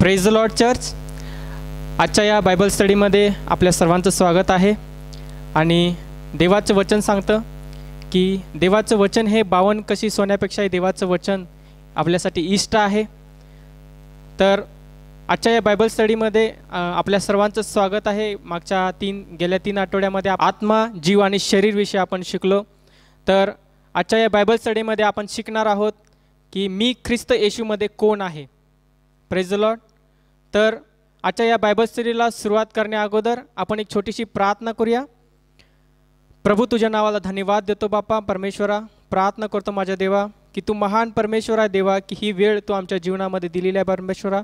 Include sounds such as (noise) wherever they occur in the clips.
Praise the Lord church आजच्या या Bible स्टडीमध्ये आपल्या सर्वांचं स्वागत आहे आणि देवाचं वचन सांगतं की देवाचं वचन हे बावन कशी सोन्यापेक्षाही देवाचं वचन आपल्यासाठी इष्ट आहे तर आजच्या या बायबल स्टडीमध्ये आपल्या सर्वांचं स्वागत आहे मागच्या तीन गेल्या तीन आठवड्यामध्ये आत्मा जीव आणि शरीरविषयी आपण शिकलो तर आजच्या या बायबल स्टडीमध्ये आपण शिकणार आहोत की मी ख्रिस्त येशूमध्ये कोण आहे प्रेज द लॉर्ड तर आजच्या या बायबल स्टडीला सुरुवात करण्या अगोदर आपण एक छोटीशी प्रार्थना करूया प्रभू तुझ्या नावाला धन्यवाद देतो बापा परमेश्वरा प्रार्थना करतो माझ्या देवा की तू महान परमेश्वरा देवा की ही वेळ तू आमच्या जीवनामध्ये दिलेली आहे परमेश्वरा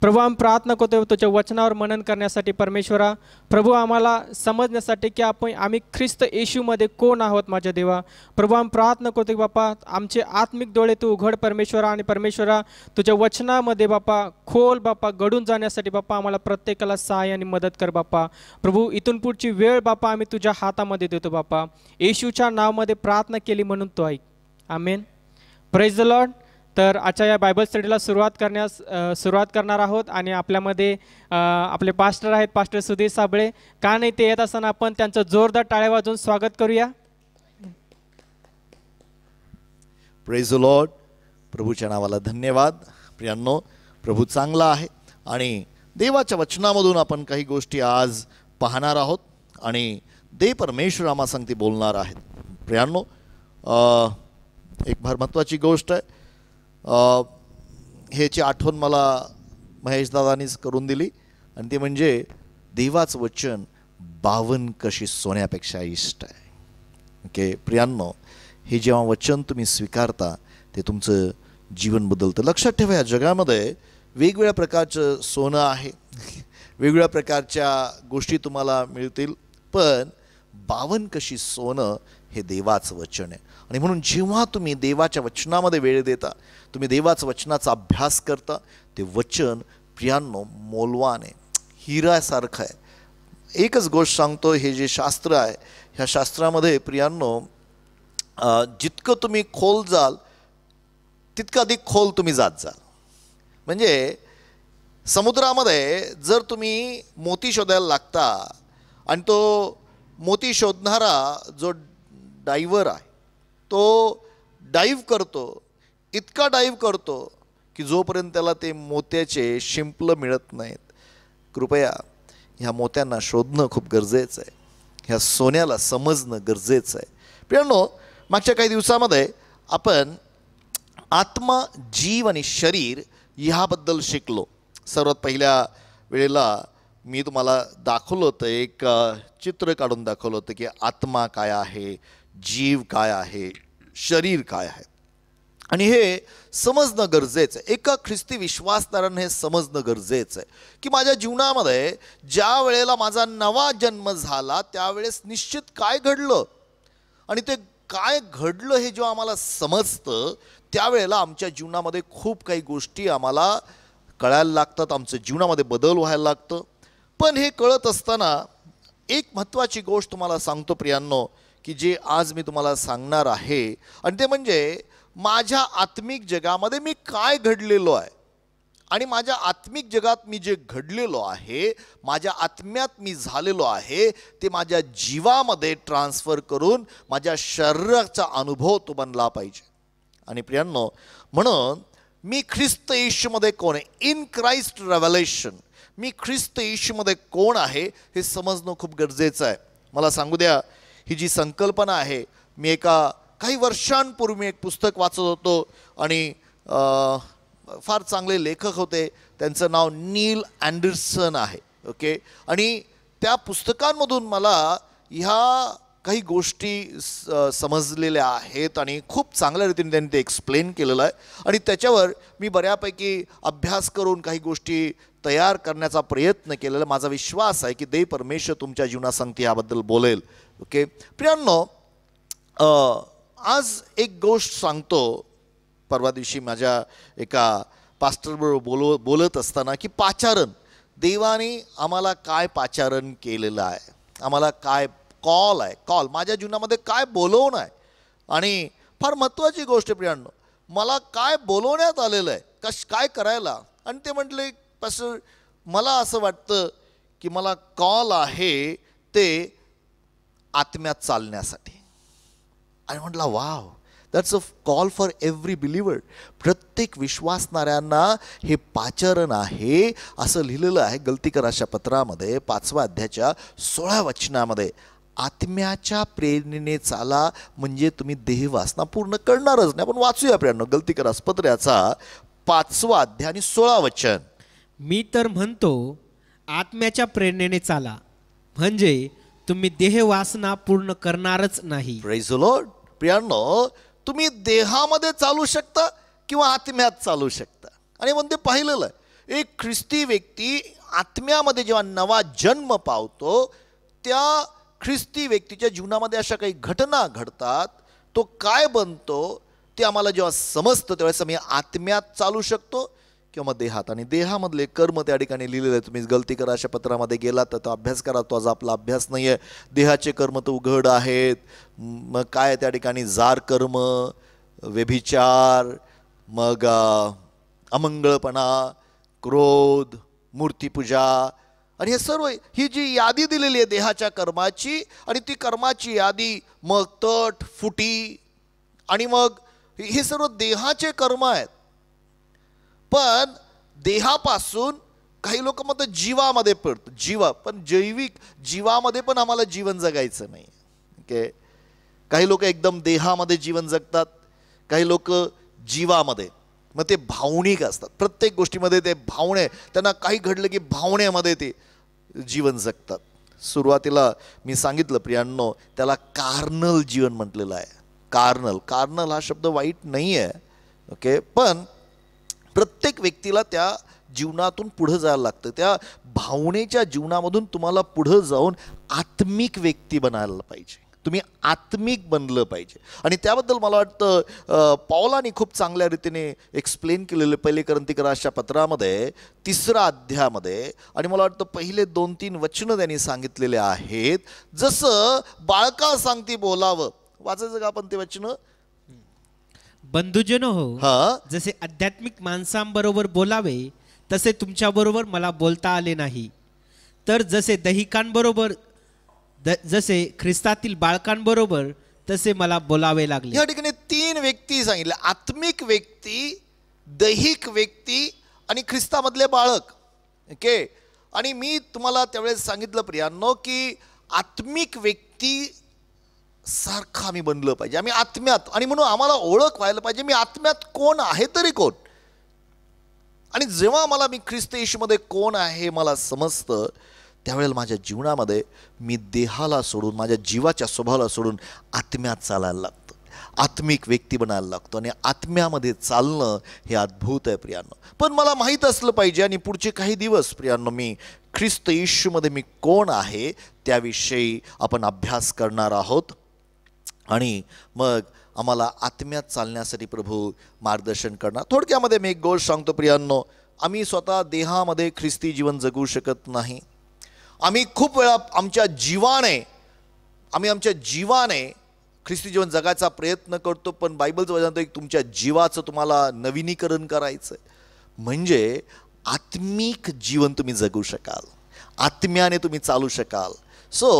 प्रभू आम प्रार्थना करतो तुझ्या वचनावर मनन करण्यासाठी परमेश्वरा प्रभू आम्हाला समजण्यासाठी की आपण आम्ही ख्रिस्त येशूमध्ये कोण आहोत माझ्या देवा प्रभू आम प्रार्थना करतो की बापा आमचे आत्मिक डोळे तू उघड परमेश्वरा आणि परमेश्वरा तुझ्या वचनामध्ये बापा खोल बापा घडून जाण्यासाठी बापा आम्हाला प्रत्येकाला सहाय्य आणि मदत कर बापा प्रभू इथून पुढची वेळ बापा आम्ही तुझ्या हातामध्ये देतो बापा येशूच्या नावामध्ये प्रार्थना केली म्हणून तो ऐक आमेन प्रेज द लॉर्ड तर आजच्या या बायबल स्टडीला सुरुवात करण्यास सुरुवात करणार आहोत आणि आपल्यामध्ये आपले पास्टर आहेत पास्टर सुधीर साबळे का नाही ते येत असताना आपण त्यांचं जोरदार टाळ्या वाजून स्वागत करूया प्रेज लॉर्ड प्रभूच्या नावाला धन्यवाद प्रियांनो प्रभू चांगला आहे आणि देवाच्या वचनामधून आपण काही गोष्टी आज पाहणार आहोत आणि दे परमेश्वर आम्हा सांगती बोलणार आहेत प्रियांनो एक फार महत्त्वाची गोष्ट आहे ह्याची आठवण मला महेशदादानीच करून दिली आणि ती म्हणजे देवाचं वचन बावन कशी सोन्यापेक्षा इष्ट आहे ओके प्रियांनो हे जेव्हा वचन तुम्ही स्वीकारता ते तुमचं जीवन बदलतं लक्षात ठेवा या जगामध्ये वेगवेगळ्या प्रकारचं सोनं आहे (laughs) वेगवेगळ्या प्रकारच्या गोष्टी तुम्हाला मिळतील पण बावन कशी सोनं हे देवाचं वचन आहे आणि म्हणून जेव्हा तुम्ही देवाच्या वचनामध्ये वेळ देता तुम्ही देवाचं वचनाचा अभ्यास करता ते वचन प्रियांनो मोलवान आहे हिरासारखं आहे एकच गोष्ट सांगतो हे जे शास्त्र आहे ह्या शास्त्रामध्ये प्रियांनो जितकं तुम्ही खोल जाल तितकं अधिक खोल तुम्ही जात जाल म्हणजे समुद्रामध्ये जर तुम्ही मोती शोधायला लागता आणि तो मोती शोधणारा जो डायवर आहे तो डाईव्ह करतो इतका डाईव्ह करतो की जोपर्यंत त्याला ते मोत्याचे शिंपलं मिळत नाहीत कृपया ह्या मोत्यांना शोधणं खूप गरजेचं आहे ह्या सोन्याला समजणं गरजेचं आहे प्रियांनो मागच्या काही दिवसामध्ये आपण आत्मा जीव आणि शरीर ह्याबद्दल शिकलो सर्वात पहिल्या वेळेला मी तुम्हाला दाखवलं होतं एक चित्र काढून दाखवलं होतं की आत्मा काय आहे जीव काय आहे शरीर काय आहे आणि हे समजणं गरजेचं आहे एका ख्रिस्ती विश्वासदारांना हे समजणं गरजेचं आहे की माझ्या जीवनामध्ये ज्या वेळेला माझा नवा जन्म झाला त्यावेळेस निश्चित काय घडलं आणि ते काय घडलं हे जेव्हा आम्हाला समजतं त्यावेळेला आमच्या जीवनामध्ये खूप काही गोष्टी आम्हाला कळायला लागतात आमचं जीवनामध्ये बदल व्हायला लागतं पण हे कळत असताना एक महत्त्वाची गोष्ट तुम्हाला सांगतो प्रियांनो की जे आज मी तुम्हाला सांगणार आहे आणि ते म्हणजे माझ्या आत्मिक जगामध्ये मी काय घडलेलो आहे आणि माझ्या आत्मिक जगात मी जे घडलेलो आहे माझ्या आत्म्यात मी झालेलो आहे ते माझ्या जीवामध्ये ट्रान्सफर करून माझ्या शरीराचा अनुभव तो बनला पाहिजे आणि प्रियांनो म्हणून मी ख्रिस्त येशूमध्ये कोण आहे इन क्राईस्ट रेव्हलेशन मी ख्रिस्त येशूमध्ये कोण आहे हे समजणं खूप गरजेचं आहे मला सांगू द्या ही जी संकल्पना आहे मी एका काही वर्षांपूर्वी एक पुस्तक वाचत होतो आणि फार चांगले लेखक होते त्यांचं नाव नील अँडरसन आहे ओके आणि त्या पुस्तकांमधून मला ह्या काही गोष्टी समजलेल्या आहेत आणि खूप चांगल्या रीतीने त्यांनी ते एक्सप्लेन केलेलं आहे आणि त्याच्यावर मी बऱ्यापैकी अभ्यास करून काही गोष्टी तयार करण्याचा प्रयत्न केलेला माझा विश्वास आहे की दे परमेश्वर तुमच्या जीवनासंगती याबद्दल बोलेल ओके प्रियांनो आज एक गोष्ट सांगतो परवा दिवशी माझ्या एका पास्टरबरोबर बोलव बोलत असताना की पाचारण देवाने आम्हाला काय पाचारण केलेलं आहे आम्हाला काय कॉल आहे कॉल माझ्या जीवनामध्ये काय बोलवणं आहे आणि फार महत्त्वाची गोष्ट प्रियांनो मला काय बोलवण्यात आलेलं आहे कश काय करायला आणि ते म्हटले पस मला असं वाटतं की मला कॉल आहे ते आत्म्यात चालण्यासाठी आणि म्हटला wow that's a call for every believer प्रत्येक विश्वासणाऱ्यांना हे पाचरण आहे असं लिहिलेलं आहे अशा पत्रामध्ये पाचव्या अध्याच्या सोळा वचनामध्ये आत्म्याच्या प्रेरणेने चाला म्हणजे तुम्ही देहवासना पूर्ण करणारच नाही आपण वाचूया प्रेरणं गलती करा पत्र्याचा पाचवा अध्याय आणि सोळा वचन मी तर म्हणतो आत्म्याच्या प्रेरणेने चाला म्हणजे तुम्ही देहवासना पूर्ण करणारच नाही लॉर्ड प्रियांनो तुम्ही देहामध्ये चालू शकता किंवा आत्म्यात चालू शकता आणि म्हणते पाहिलेलं एक ख्रिस्ती व्यक्ती आत्म्यामध्ये जेव्हा नवा जन्म पावतो त्या ख्रिस्ती व्यक्तीच्या जीवनामध्ये अशा काही घटना घडतात तो काय बनतो ते आम्हाला जेव्हा समजतं त्यावेळेस मी आत्म्यात चालू शकतो किंवा देहात आणि देहामधले कर्म त्या ठिकाणी लिहिलेले आहेत तुम्ही गलती करा अशा पत्रामध्ये गेला तर तो अभ्यास करा तो आज आपला अभ्यास नाही आहे देहाचे कर्म तर उघड आहेत मग काय त्या ठिकाणी जार कर्म व्यभिचार मग अमंगळपणा क्रोध मूर्तीपूजा आणि हे सर्व ही जी यादी दिलेली आहे देहाच्या कर्माची आणि ती कर्माची यादी मग तट फुटी आणि मग हे सर्व देहाचे कर्म आहेत पण देहापासून काही लोक मग जीवामध्ये पडतो जीवा पण जैविक जीवामध्ये पण आम्हाला जीवन जगायचं नाही ओके काही लोक एकदम देहामध्ये जीवन जगतात काही लोक जीवामध्ये मग ते भावनिक असतात प्रत्येक गोष्टीमध्ये ते भावणे त्यांना काही घडलं की भावण्यामध्ये ते जीवन जगतात सुरुवातीला मी सांगितलं प्रियांनो त्याला कार्नल जीवन म्हटलेलं आहे कार्नल कार्नल हा शब्द वाईट नाही आहे ओके पण प्रत्येक व्यक्तीला त्या जीवनातून पुढं जायला लागतं त्या भावनेच्या जीवनामधून तुम्हाला पुढं जाऊन आत्मिक व्यक्ती बनायला पाहिजे तुम्ही आत्मिक बनलं पाहिजे आणि त्याबद्दल मला वाटतं पावलाने खूप चांगल्या रीतीने एक्सप्लेन केलेले पहिले अशा पत्रामध्ये तिसरा अध्यामध्ये आणि मला वाटतं पहिले दोन तीन वचनं त्यांनी सांगितलेले आहेत जसं बाळका सांगती बोलावं वाचायचं का आपण ते वचनं बंधुजन हो हा जसे आध्यात्मिक माणसांबरोबर बोलावे तसे तुमच्याबरोबर मला बोलता आले नाही तर जसे दहिकांबरोबर जसे ख्रिस्तातील बाळकांबरोबर तसे मला बोलावे लागले या ठिकाणी तीन व्यक्ती सांगितले आत्मिक व्यक्ती दैहिक व्यक्ती आणि ख्रिस्तामधले बाळक ओके आणि मी तुम्हाला त्यावेळेस सांगितलं प्रियांनो की आत्मिक व्यक्ती सारखं आम्ही बनलं पाहिजे आम्ही आत्म्यात आणि म्हणून आम्हाला ओळख व्हायला पाहिजे मी आत्म्यात कोण आहे तरी कोण आणि जेव्हा मला मी ख्रिस्त येशूमध्ये कोण आहे मला समजतं त्यावेळेला माझ्या जीवनामध्ये मी देहाला सोडून माझ्या जीवाच्या स्वभावाला सोडून आत्म्यात चालायला लागतं आत्मिक व्यक्ती बनायला लागतो आणि आत्म्यामध्ये चालणं हे अद्भुत आहे प्रियांनो पण मला माहीत असलं पाहिजे आणि पुढचे काही दिवस प्रियांनो मी ख्रिस्त इश्यूमध्ये मी कोण आहे त्याविषयी आपण अभ्यास करणार आहोत आणि मग आम्हाला आत्म्यात चालण्यासाठी प्रभू मार्गदर्शन करणार थोडक्यामध्ये मी एक गोष्ट सांगतो प्रियांनो आम्ही स्वतः देहामध्ये ख्रिस्ती जीवन जगू शकत नाही आम्ही खूप वेळा आमच्या जीवाने आम्ही आमच्या जीवाने ख्रिस्ती जीवन जगायचा प्रयत्न करतो पण बायबलचं वजन एक तुमच्या जीवाचं तुम्हाला नवीनीकरण करायचं म्हणजे आत्मिक जीवन तुम्ही जगू शकाल आत्म्याने तुम्ही चालू शकाल सो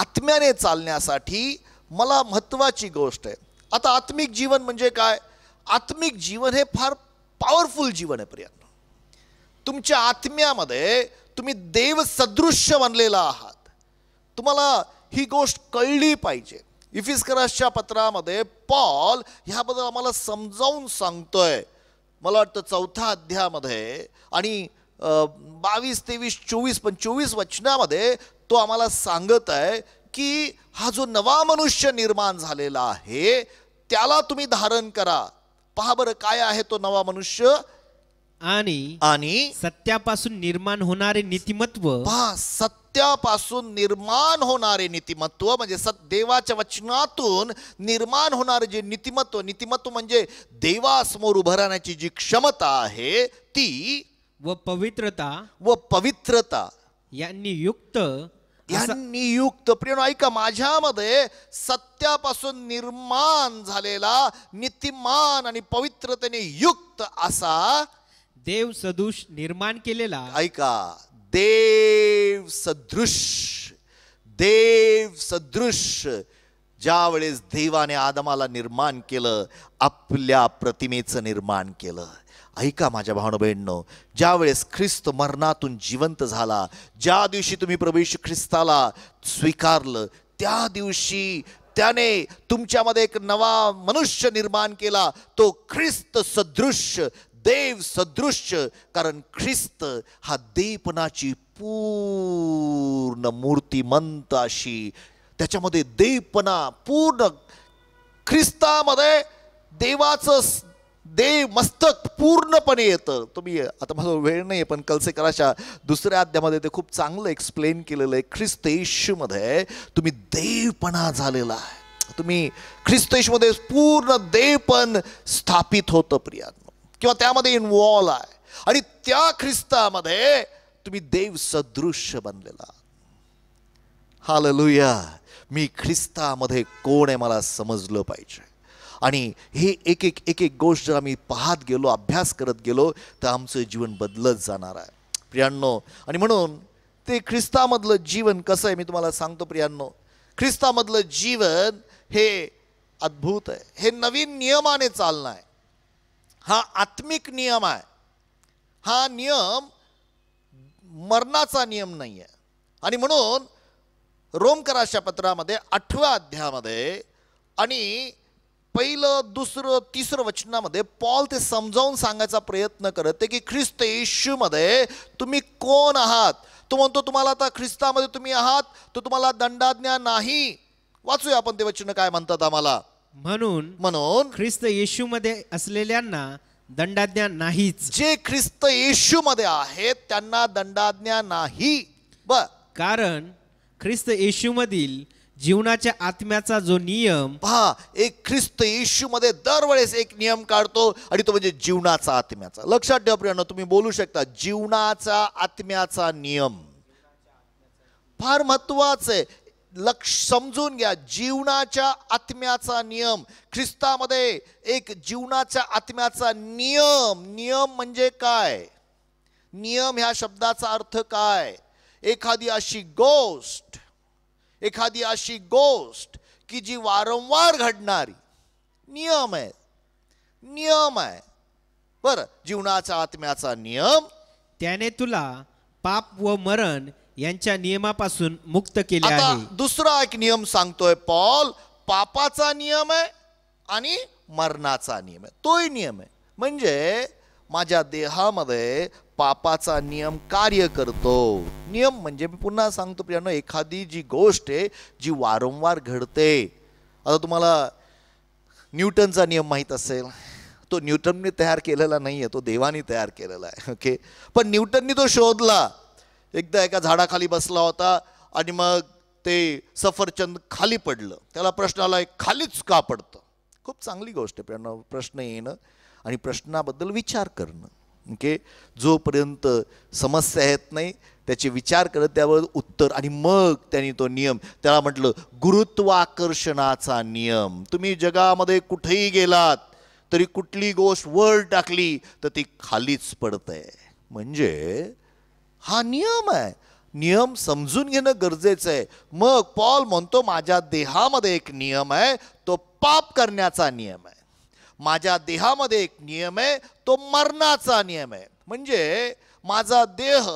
आत्म्याने चालण्यासाठी मला महत्त्वाची गोष्ट आहे आता आत्मिक जीवन म्हणजे काय आत्मिक जीवन हे फार पॉवरफुल जीवन आहे प्रयत्न तुमच्या आत्म्यामध्ये तुम्ही देव सदृश्य बनलेला आहात तुम्हाला ही गोष्ट कळली पाहिजे इफिस्करासच्या पत्रामध्ये पॉल ह्याबद्दल आम्हाला समजावून सांगतोय मला वाटतं चौथ्या अध्यायामध्ये आणि बावीस तेवीस चोवीस पण चोवीस वचनामध्ये तो आम्हाला सांगत आहे की हा जो नवा मनुष्य निर्माण झालेला आहे त्याला तुम्ही धारण करा पहा बरं काय आहे तो नवा मनुष्य आणि आणि सत्यापासून निर्माण होणारे नीतिमत्व सत्यापासून निर्माण होणारे नीतिमत्व म्हणजे सत देवाच्या वचनातून निर्माण होणारे जे नीतिमत्व नीतिमत्व म्हणजे देवासमोर उभं राहण्याची जी क्षमता आहे ती व पवित्रता व पवित्रता यांनी युक्त यांनी युक्त प्रिय ऐका माझ्यामध्ये सत्यापासून निर्माण झालेला नीतिमान आणि पवित्रतेने युक्त असा देव सदृश निर्माण केलेला ऐका देव सदृश देव सदृश ज्या वेळेस देवाने आदमाला निर्माण केलं आपल्या प्रतिमेचं निर्माण केलं ऐका माझ्या बहिणनं ज्या वेळेस ख्रिस्त मरणातून जिवंत झाला ज्या दिवशी तुम्ही प्रवेश ख्रिस्ताला स्वीकारलं त्या दिवशी त्याने तुमच्यामध्ये एक नवा मनुष्य निर्माण केला तो ख्रिस्त सदृश देव सदृश्य कारण ख्रिस्त हा देवपणाची पूर्ण मूर्तिमंत अशी त्याच्यामध्ये देवपणा पूर्ण ख्रिस्तामध्ये देवाचं देव मस्तक पूर्णपणे येतं तुम्ही आता माझा वेळ नाही पण कराच्या दुसऱ्या अध्यामध्ये ते खूप चांगलं एक्सप्लेन केलेलं आहे ख्रिस्त येशूमध्ये तुम्ही देवपणा झालेला आहे तुम्ही ख्रिस्त येशूमध्ये पूर्ण देवपण स्थापित होतं प्रियात किंवा त्यामध्ये इन्वॉल्व आहे आणि त्या ख्रिस्तामध्ये तुम्ही देव सदृश्य बनलेला हाल लुया मी ख्रिस्तामध्ये कोण आहे मला समजलं पाहिजे आणि हे एक एक एक एक गोष्ट जर आम्ही पाहत गेलो अभ्यास करत गेलो तर आमचं जीवन बदलत जाणार आहे प्रियांनो आणि म्हणून ते ख्रिस्तामधलं जीवन कसं आहे मी तुम्हाला सांगतो प्रियांनो ख्रिस्तामधलं जीवन हे अद्भुत आहे हे नवीन नियमाने चालणं आहे हा आत्मिक नियम आहे हा नियम मरणाचा नियम नाही आहे आणि म्हणून रोमकराच्या पत्रामध्ये आठव्या अध्यायामध्ये आणि पहिलं दुसरं तिसरं वचनामध्ये पॉल ते समजावून सांगायचा प्रयत्न करत करते की ख्रिस्त येशूमध्ये तुम्ही कोण आहात तो म्हणतो तुम्हाला आता ख्रिस्तामध्ये तुम्ही आहात तो तुम्हाला दंडाज्ञा नाही वाचूया आपण ते वचन काय म्हणतात आम्हाला म्हणून म्हणून ख्रिस्त येशू मध्ये असलेल्यांना दंडाज्ञा नाहीच जे ख्रिस्त येशू मध्ये आहेत त्यांना दंडाज्ञा नाही ब कारण ख्रिस्त येशू मधील जीवनाच्या आत्म्याचा जो नियम हा एक ख्रिस्त येशू मध्ये दरवेळेस एक नियम काढतो आणि तो म्हणजे जीवनाचा आत्म्याचा लक्षात ठेवा प्रियांना तुम्ही बोलू शकता जीवनाचा आत्म्याचा नियम फार महत्वाचं आहे लक्ष समजून घ्या जीवनाच्या आत्म्याचा नियम ख्रिस्तामध्ये एक जीवनाच्या आत्म्याचा नियम नियम म्हणजे काय नियम ह्या शब्दाचा अर्थ काय एखादी अशी गोष्ट एखादी अशी गोष्ट की जी वारंवार घडणारी नियम आहे नियम आहे बरं जीवनाच्या आत्म्याचा नियम त्याने तुला पाप व मरण यांच्या नियमापासून मुक्त केले आहे दुसरा एक नियम सांगतोय पॉल पापाचा नियम आहे आणि मरणाचा नियम आहे तोही नियम आहे म्हणजे माझ्या देहामध्ये पापाचा नियम कार्य करतो नियम म्हणजे मी पुन्हा सांगतो प्रियानो एखादी जी गोष्ट आहे जी वारंवार घडते आता तुम्हाला न्यूटनचा नियम माहीत असेल तो न्यूटनने तयार केलेला नाही आहे तो देवाने तयार केलेला आहे ओके पण न्यूटननी तो शोधला एकदा एका झाडाखाली बसला होता आणि मग ते सफरचंद खाली पडलं त्याला प्रश्न आला खालीच का पडतं खूप चांगली गोष्ट आहे प्रश्न येणं आणि प्रश्नाबद्दल विचार करणं ओके जोपर्यंत समस्या येत नाही त्याचे विचार करत त्यावर उत्तर आणि मग त्यांनी तो नियम त्याला म्हटलं गुरुत्वाकर्षणाचा नियम तुम्ही जगामध्ये कुठेही गेलात तरी कुठली गोष्ट वर टाकली तर ती खालीच पडत आहे म्हणजे हा नियम आहे नियम समजून घेणं गरजेचं आहे मग पॉल म्हणतो माझ्या देहामध्ये एक नियम आहे तो पाप करण्याचा नियम आहे माझ्या देहामध्ये एक नियम आहे तो मरणाचा नियम आहे म्हणजे माझा देह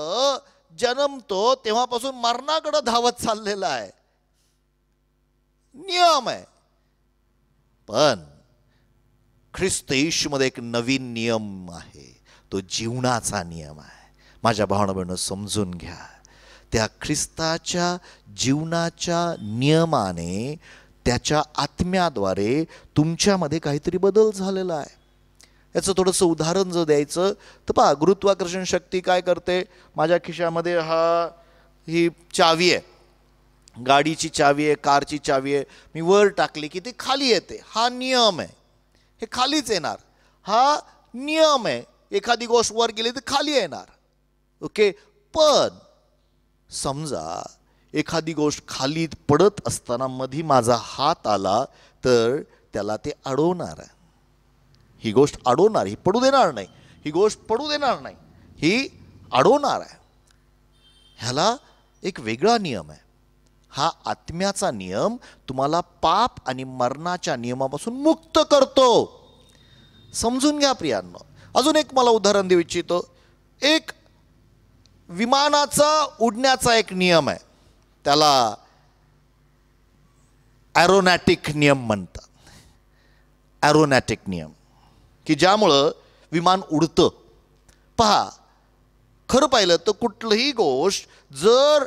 जन्मतो तेव्हापासून मरणाकडं धावत चाललेला आहे नियम आहे पण ख्रिस्त येशूमध्ये एक नवीन नियम आहे तो जीवनाचा नियम आहे माझ्या भावना समजून घ्या त्या ख्रिस्ताच्या जीवनाच्या नियमाने त्याच्या आत्म्याद्वारे तुमच्यामध्ये काहीतरी बदल झालेला आहे याचं थोडंसं उदाहरण जर द्यायचं तर पहा गुरुत्वाकर्षण शक्ती काय करते माझ्या खिशामध्ये हा ही चावी आहे गाडीची चावी आहे कारची चावी आहे मी वर टाकली की ती खाली येते हा नियम आहे हे खालीच येणार हा नियम आहे एखादी गोष्ट वर गेली तर खाली येणार ओके पण समजा एखादी गोष्ट खाली पडत असताना मध्ये माझा हात आला तर त्याला ते अडवणार ही गोष्ट अडवणार ही पडू देणार नाही ही गोष्ट पडू देणार नाही ही अडवणार आहे ह्याला एक वेगळा नियम आहे हा आत्म्याचा नियम तुम्हाला पाप आणि मरणाच्या नियमापासून मुक्त करतो समजून घ्या प्रियांनो अजून एक मला उदाहरण देऊ इच्छितो एक विमानाचा उडण्याचा एक नियम आहे त्याला ॲरोनॅटिक नियम म्हणतात ॲरोनॅटिक नियम की ज्यामुळं विमान उडतं पहा खरं पाहिलं तर कुठलीही गोष्ट जर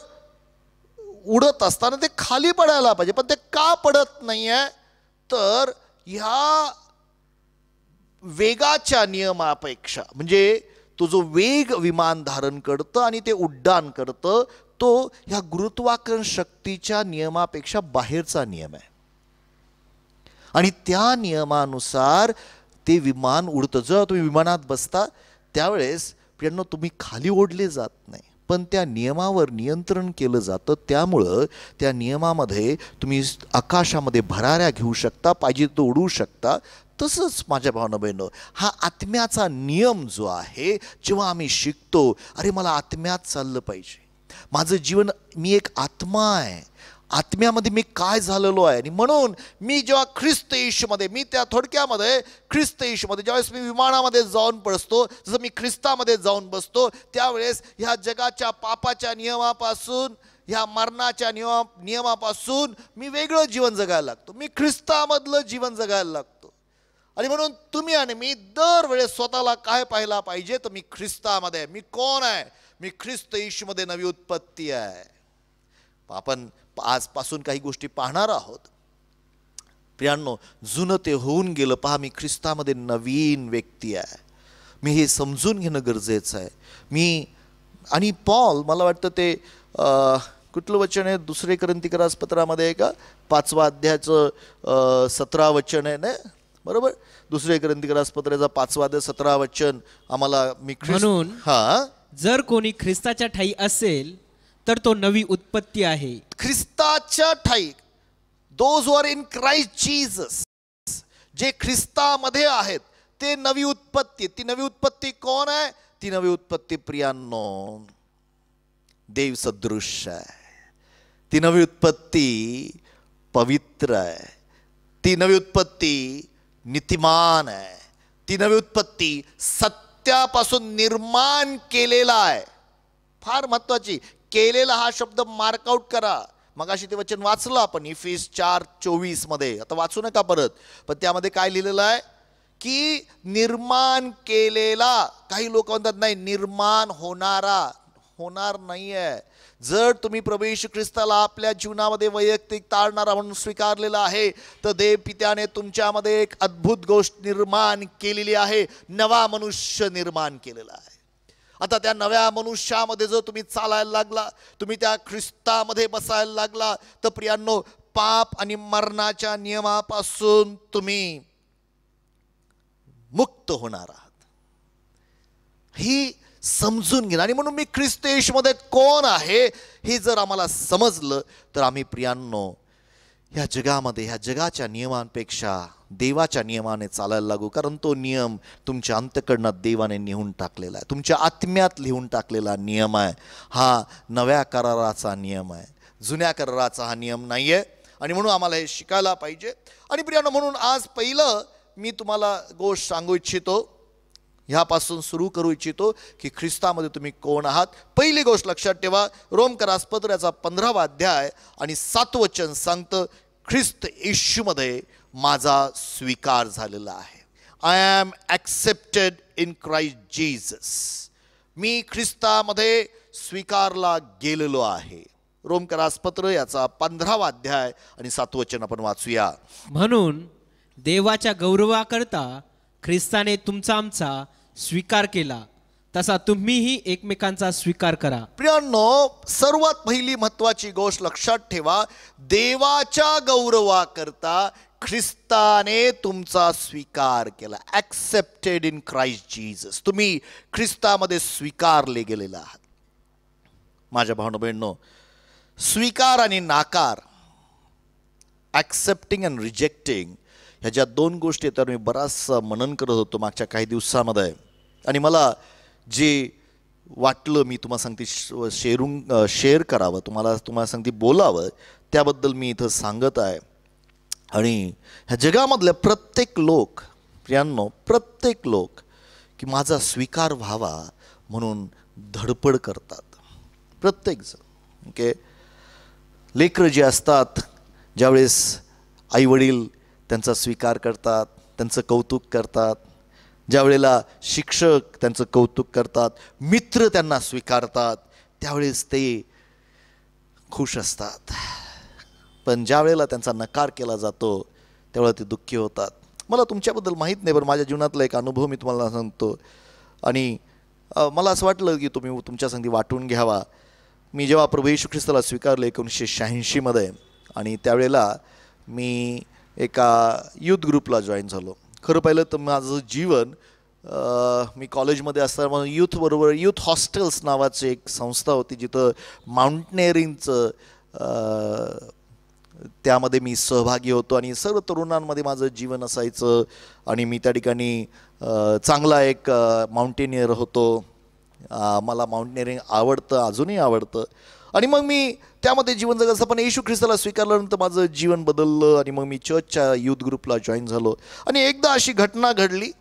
उडत असताना ते खाली पडायला पाहिजे पण ते का पडत नाही आहे तर ह्या वेगाच्या नियमापेक्षा म्हणजे तो जो वेग विमान धारण करतं आणि ते उड्डाण करतं तो ह्या गुरुत्वाकर्षण शक्तीच्या नियमापेक्षा बाहेरचा नियम आहे आणि त्या नियमानुसार ते विमान उडतं जर तुम्ही विमानात बसता त्यावेळेस प्रियांनो तुम्ही खाली ओढले जात नाही पण त्या नियमावर नियंत्रण केलं जातं त्यामुळं त्या नियमामध्ये तुम्ही आकाशामध्ये भराऱ्या घेऊ शकता पाहिजे तो उडू शकता तसंच माझ्या भावना बहिणं हा आत्म्याचा नियम जो आहे जेव्हा आम्ही शिकतो अरे मला आत्म्यात चाललं पाहिजे माझं जीवन मी एक आत्मा आहे आत्म्यामध्ये मी काय झालेलो आहे आणि म्हणून मी जेव्हा ख्रिस्त येशूमध्ये मी त्या थोडक्यामध्ये ख्रिस्त येशूमध्ये ज्यावेळेस मी विमानामध्ये जाऊन बसतो जसं मी ख्रिस्तामध्ये जाऊन बसतो त्यावेळेस ह्या जगाच्या पापाच्या नियमापासून ह्या मरणाच्या नियमा नियमापासून मी वेगळं जीवन जगायला लागतो मी ख्रिस्तामधलं जीवन जगायला लागतो आणि म्हणून तुम्ही आणि मी दरवेळेस स्वतःला काय पाहायला पाहिजे तर मी ख्रिस्तामध्ये मी कोण आहे मी ख्रिस्त येशूमध्ये नवी उत्पत्ती आहे आपण आजपासून काही गोष्टी पाहणार आहोत प्रियांनो जुनं ते होऊन गेलं पहा मी ख्रिस्तामध्ये नवीन व्यक्ती आहे मी हे समजून घेणं गरजेचं आहे मी आणि पॉल मला वाटतं ते कुठलं वचन आहे दुसरे करंतिकरास पत्रामध्ये आहे का पाचवा अध्यायाचं सतरा वचन आहे ना बरोबर दुसरे क्रांतिकारासपत्राचा पाचवा ते सतरा वचन आम्हाला मी म्हणून हा जर कोणी ख्रिस्ताच्या ठाई असेल तर तो नवी उत्पत्ती आहे ख्रिस्ताच्या ठाई those were in Christ Jesus जे ख्रिस्तामध्ये आहेत ते नवी उत्पत्ती ती नवी उत्पत्ती कोण आहे ती नवी उत्पत्ती प्रियांनो देव सदृश आहे ती नवी उत्पत्ती पवित्र आहे ती नवी उत्पत्ती नीतिमान आहे ती नवी उत्पत्ती सत्यापासून निर्माण केलेला आहे फार महत्वाची केलेला हा शब्द मार्कआउट करा मग अशी ते वचन वाचलं आपण इफिस चार मध्ये आता वाचू नका परत पण त्यामध्ये काय लिहिलेलं आहे की निर्माण केलेला काही लोक म्हणतात नाही निर्माण होणारा होणार नाही आहे जर तुम्ही प्रभू येशू ख्रिस्ताला आपल्या जीवनामध्ये वैयक्तिक तारणारा म्हणून स्वीकारलेला आहे तर देव पित्याने तुमच्यामध्ये एक अद्भुत गोष्ट निर्माण केलेली आहे नवा मनुष्य निर्माण केलेला आहे आता त्या नव्या मनुष्यामध्ये जर तुम्ही चालायला लागला तुम्ही त्या ख्रिस्तामध्ये बसायला लागला तर प्रियांनो पाप आणि मरणाच्या नियमापासून तुम्ही मुक्त होणार आहात ही समजून घेणं आणि म्हणून मी ख्रिस्त येशूमध्ये कोण आहे हे जर आम्हाला समजलं तर आम्ही प्रियांनो ह्या जगामध्ये ह्या जगाच्या नियमांपेक्षा देवाच्या नियमाने चालायला लागू कारण तो नियम तुमच्या अंतकडनं देवाने लिहून टाकलेला आहे तुमच्या आत्म्यात लिहून टाकलेला नियम आहे हा नव्या कराराचा नियम आहे जुन्या कराराचा हा नियम नाही आहे आणि म्हणून आम्हाला हे शिकायला पाहिजे आणि प्रियांनो म्हणून आज पहिलं मी तुम्हाला गोष्ट सांगू इच्छितो ह्यापासून सुरू करू इच्छितो की ख्रिस्तामध्ये तुम्ही कोण आहात पहिली गोष्ट लक्षात ठेवा रोमकर याचा पंधरावा अध्याय आणि सातवचन सांगत ख्रिस्त येशूमध्ये माझा स्वीकार झालेला आहे I am accepted in Christ Jesus मी ख्रिस्तामध्ये स्वीकारला गेलेलो आहे रोमकरासपत्र याचा पंधरावा अध्याय आणि सातवचन आपण वाचूया म्हणून देवाच्या गौरवाकरता ख्रिस्ताने तुमचा आमचा स्वीकार केला तसा तुम्हीही एकमेकांचा स्वीकार करा प्रियांनो सर्वात पहिली महत्वाची गोष्ट लक्षात ठेवा देवाच्या गौरवाकरता ख्रिस्ताने तुमचा स्वीकार केला ॲक्सेप्टेड इन क्राईस्ट जीजस तुम्ही ख्रिस्तामध्ये स्वीकारले गेलेले आहात माझ्या भावना बहिणनो स्वीकार आणि नाकार ॲक्सेप्टिंग अँड रिजेक्टिंग ह्या ज्या दोन गोष्टी तर मी बराचसं मनन करत होतो मागच्या काही दिवसामध्ये आणि मला जे वाटलं मी तुम्हाला सांगते शेअरून शेअर करावं तुम्हाला तुम्हाला सांगते बोलावं त्याबद्दल मी इथं सांगत आहे आणि ह्या जगामधल्या प्रत्येक लोक प्रियांनो प्रत्येक लोक की माझा स्वीकार व्हावा म्हणून धडपड करतात प्रत्येकजण ओके लेकरं जे असतात ज्यावेळेस आईवडील त्यांचा स्वीकार करतात त्यांचं कौतुक करतात ज्या वेळेला शिक्षक त्यांचं कौतुक करतात मित्र त्यांना स्वीकारतात त्यावेळेस ते खुश असतात पण ज्या वेळेला त्यांचा नकार केला जातो त्यावेळेला ते दुःखी होतात मला तुमच्याबद्दल माहीत नाही पण माझ्या जीवनातला एक अनुभव मी तुम्हाला सांगतो आणि मला असं वाटलं की तुम्ही तुमच्या संधी वाटून घ्यावा मी जेव्हा प्रभू येशू ख्रिस्ताला स्वीकारलं एकोणीसशे शहाऐंशीमध्ये आणि त्यावेळेला मी एका युथ ग्रुपला जॉईन झालो खरं पाहिलं तर माझं जीवन मी कॉलेजमध्ये असताना यूथबरोबर यूथ हॉस्टेल्स नावाची एक संस्था होती जिथं माउंटनेअरिंगचं त्यामध्ये मी सहभागी होतो आणि सर्व तरुणांमध्ये माझं जीवन असायचं आणि मी त्या ठिकाणी चांगला एक माउंटेनियर होतो मला माउंटेनिअरिंग आवडतं अजूनही आवडतं आणि मग मी त्यामध्ये जीवन असतं पण येशू ख्रिस्ताला स्वीकारल्यानंतर माझं जीवन बदललं आणि मग मी चर्चच्या यूथ ग्रुपला जॉईन झालो आणि एकदा अशी घटना घडली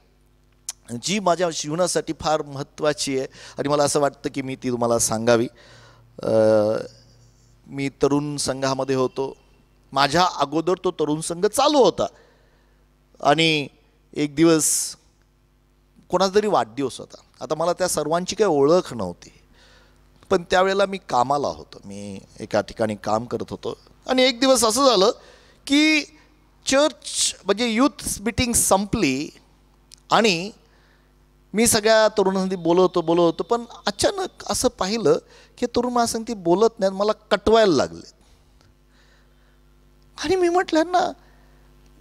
जी माझ्या जीवनासाठी फार महत्त्वाची आहे आणि मला असं वाटतं की मी ती तुम्हाला सांगावी मी तरुण संघामध्ये होतो माझ्या अगोदर तो तरुण संघ चालू होता आणि एक दिवस कोणाचा तरी वाढदिवस होता आता मला त्या सर्वांची काही ओळख नव्हती पण त्यावेळेला मी कामाला होतो मी एका ठिकाणी काम करत होतो आणि एक दिवस असं झालं की चर्च म्हणजे यूथ मिटिंग संपली आणि मी सगळ्या तरुणांसाठी बोलवतो बोलवतो पण अचानक असं पाहिलं की तरुण माझ्यासाठी बोलत नाहीत मला कटवायला लागले आणि मी म्हटलं ना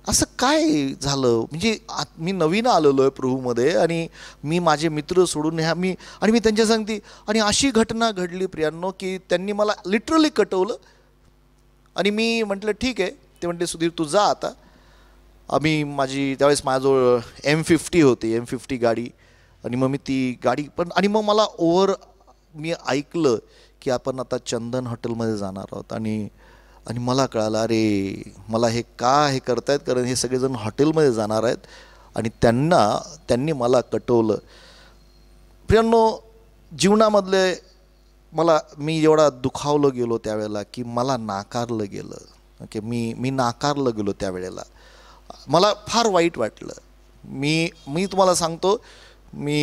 असं काय झालं म्हणजे मी नवीन आलेलो आहे प्रभूमध्ये आणि मी माझे मित्र सोडून ह्या मी आणि मी त्यांच्या सांगते आणि अशी घटना घडली प्रियांनो की त्यांनी मला लिटरली कटवलं आणि मी म्हटलं ठीक आहे ते म्हटले सुधीर तू जा आता आम्ही माझी त्यावेळेस माझ्याजवळ एम फिफ्टी होती एम फिफ्टी गाडी आणि मग मी ती गाडी पण आणि मग मला ओव्हर मी ऐकलं की आपण आता चंदन हॉटेलमध्ये जाणार आहोत आणि आणि मला कळालं अरे मला हे का हे करतायत कारण हे सगळेजण हॉटेलमध्ये जाणार आहेत आणि त्यांना त्यांनी मला कटवलं प्रियांनो जीवनामधले मला मी एवढा दुखावलं गेलो त्यावेळेला की मला नाकारलं गेलं ओके मी मी नाकारलं गेलो त्यावेळेला मला फार वाईट वाटलं मी मी तुम्हाला सांगतो मी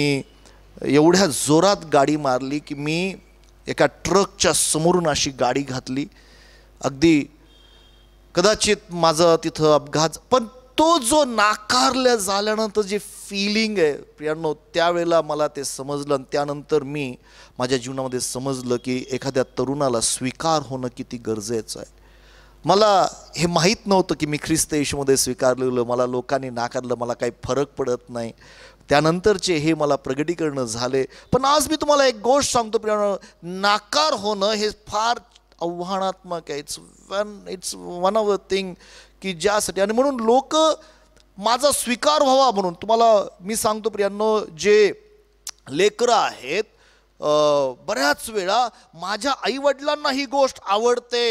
एवढ्या जोरात गाडी मारली की मी एका ट्रकच्या समोरून अशी गाडी घातली अगदी कदाचित माझं तिथं अपघात पण तो जो नाकारल्या झाल्यानंतर जे फिलिंग आहे प्रियांनो त्यावेळेला मला ते समजलं आणि त्यानंतर मी माझ्या जीवनामध्ये समजलं की एखाद्या तरुणाला स्वीकार होणं किती गरजेचं आहे मला हे माहीत नव्हतं की मी ख्रिस्त येशूमध्ये स्वीकारलेलं मला लोकांनी नाकारलं मला काही फरक पडत नाही त्यानंतरचे हे मला प्रगटीकरणं झाले पण आज मी तुम्हाला एक गोष्ट सांगतो प्रियानो नाकार होणं हे फार आव्हानात्मक आहे it's one it's one of the thing की ज्यासाठी आणि म्हणून लोक माझा स्वीकार व्हावा म्हणून तुम्हाला मी सांगतो प्रियांनो जे लेकरं आहेत बऱ्याच वेळा माझ्या आईवडिलांना ही गोष्ट आवडते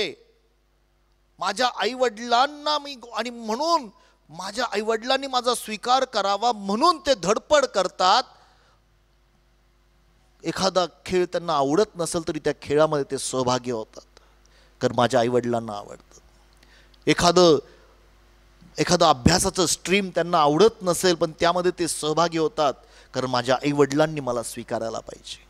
माझ्या आईवडिलांना मी आणि म्हणून माझ्या आईवडिलांनी माझा स्वीकार करावा म्हणून ते धडपड करतात एखादा खेळ त्यांना आवडत नसेल तरी त्या खेळामध्ये ते सहभागी होतात तर माझ्या आईवडिलांना आवडतं एखादं एखादं अभ्यासाचं स्ट्रीम त्यांना आवडत नसेल पण त्यामध्ये ते सहभागी होतात कारण माझ्या आईवडिलांनी मला स्वीकारायला पाहिजे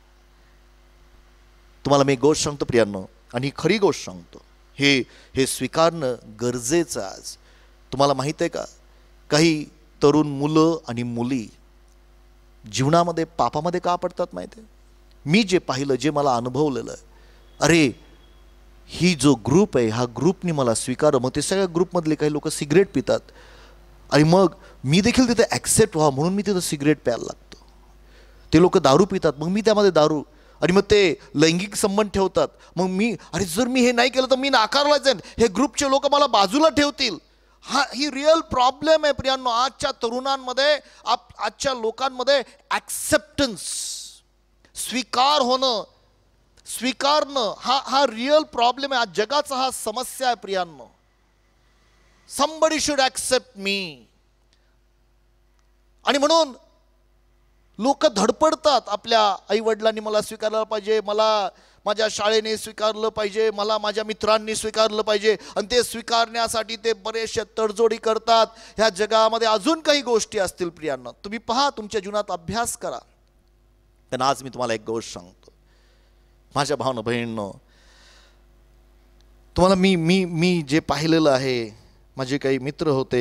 तुम्हाला मी गोष्ट सांगतो प्रियांनो आणि ही खरी गोष्ट सांगतो हे हे स्वीकारणं गरजेचं आज तुम्हाला माहीत आहे का काही तरुण मुलं आणि मुली जीवनामध्ये पापामध्ये का पडतात माहिती आहे मी जे पाहिलं जे मला अनुभवलेलं अरे ही जो ग्रुप आहे हा ग्रुपनी मला स्वीकारा मग ते सगळ्या ग्रुपमधले काही लोक सिगरेट पितात आणि मग मी देखील तिथं ॲक्सेप्ट व्हा म्हणून मी तिथं सिगरेट प्यायला लागतो ते लोक दारू पितात मग मी त्यामध्ये दारू आणि मग ते लैंगिक संबंध ठेवतात मग मी अरे जर मी हे नाही केलं तर मी नाकारला जाईन हे ग्रुपचे लोक मला बाजूला ठेवतील हा ही रिअल प्रॉब्लेम आहे प्रियांनो आजच्या तरुणांमध्ये आप आजच्या लोकांमध्ये ॲक्सेप्टन्स स्वीकार होणं स्वीकारणं हा हा रिअल प्रॉब्लेम आहे आज जगाचा हा समस्या आहे प्रियांन संबडी शुड ऍक्सेप्ट मी आणि म्हणून लोक धडपडतात आपल्या आईवडिलांनी मला स्वीकारलं पाहिजे मला माझ्या शाळेने स्वीकारलं पाहिजे मला माझ्या मित्रांनी स्वीकारलं पाहिजे आणि ते स्वीकारण्यासाठी ते बरेचशे तडजोडी करतात ह्या जगामध्ये अजून काही गोष्टी असतील प्रियांना तुम्ही पहा तुमच्या जीवनात अभ्यास करा पण आज मी तुम्हाला एक गोष्ट सांगतो माझ्या भावना बहिणनं तुम्हाला मी मी मी जे पाहिलेलं आहे माझे काही मित्र होते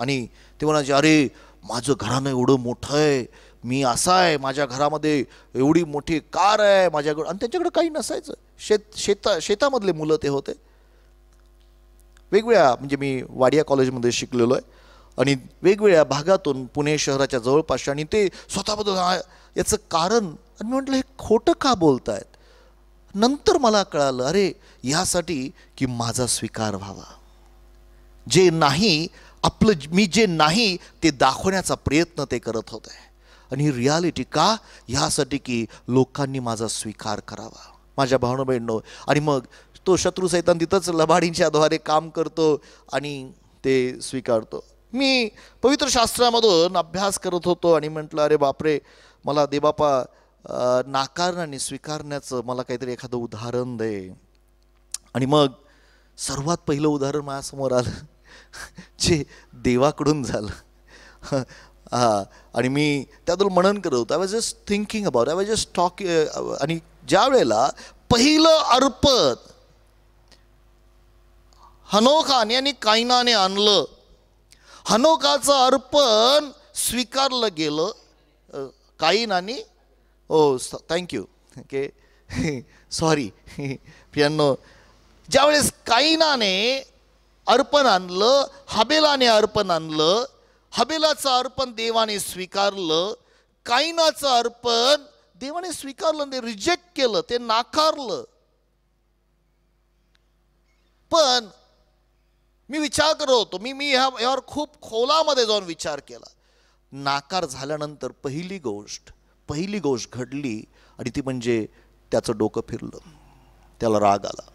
आणि ते म्हणायचे अरे माझं घरानं एवढं मोठं आहे मी असा आहे माझ्या घरामध्ये एवढी मोठी कार आहे माझ्याकडं आणि त्यांच्याकडं काही नसायचं शेत शेता शेतामधले मुलं ते होते वेगवेगळ्या म्हणजे मी वाडिया कॉलेजमध्ये शिकलेलो आहे आणि वेगवेगळ्या भागातून पुणे शहराच्या जवळपासच्या आणि ते स्वतःबद्दल याचं कारण आणि मी म्हटलं हे खोटं का बोलत आहेत नंतर मला कळालं अरे यासाठी की माझा स्वीकार व्हावा जे नाही आपलं मी जे नाही ते दाखवण्याचा प्रयत्न ते करत होते आणि ही रियालिटी का ह्यासाठी की लोकांनी माझा स्वीकार करावा माझ्या भावना बहिणीनो आणि मग तो शत्रू सैतान तिथंच लबाडींच्या द्वारे काम करतो आणि ते स्वीकारतो मी पवित्र शास्त्रामधून अभ्यास करत होतो आणि म्हटलं अरे बापरे मला देबापा नाकारणं आणि स्वीकारण्याचं मला काहीतरी एखादं उदाहरण दे आणि मग सर्वात पहिलं उदाहरण माझ्यासमोर आलं (laughs) जे देवाकडून झालं (laughs) हां आणि मी त्याबद्दल मनन करत होतो I was just thinking about I was just talk आणि ज्या वेळेला पहिलं अर्पण हनोखाने आणि कायनाने आणलं हनोखाचं अर्पण स्वीकारलं गेलं काईनाने ओ थँक्यू ओके सॉरी ज्या ज्यावेळेस कायनाने अर्पण आणलं हबेलाने अर्पण आणलं हबेलाचं अर्पण देवाने स्वीकारलं कायनाचं अर्पण देवाने स्वीकारलं ते रिजेक्ट केलं ते नाकारलं पण मी विचार करत होतो मी मी ह्या यावर खूप खोलामध्ये जाऊन विचार केला नाकार झाल्यानंतर पहिली गोष्ट पहिली गोष्ट घडली आणि ती म्हणजे त्याचं डोकं फिरलं त्याला राग आला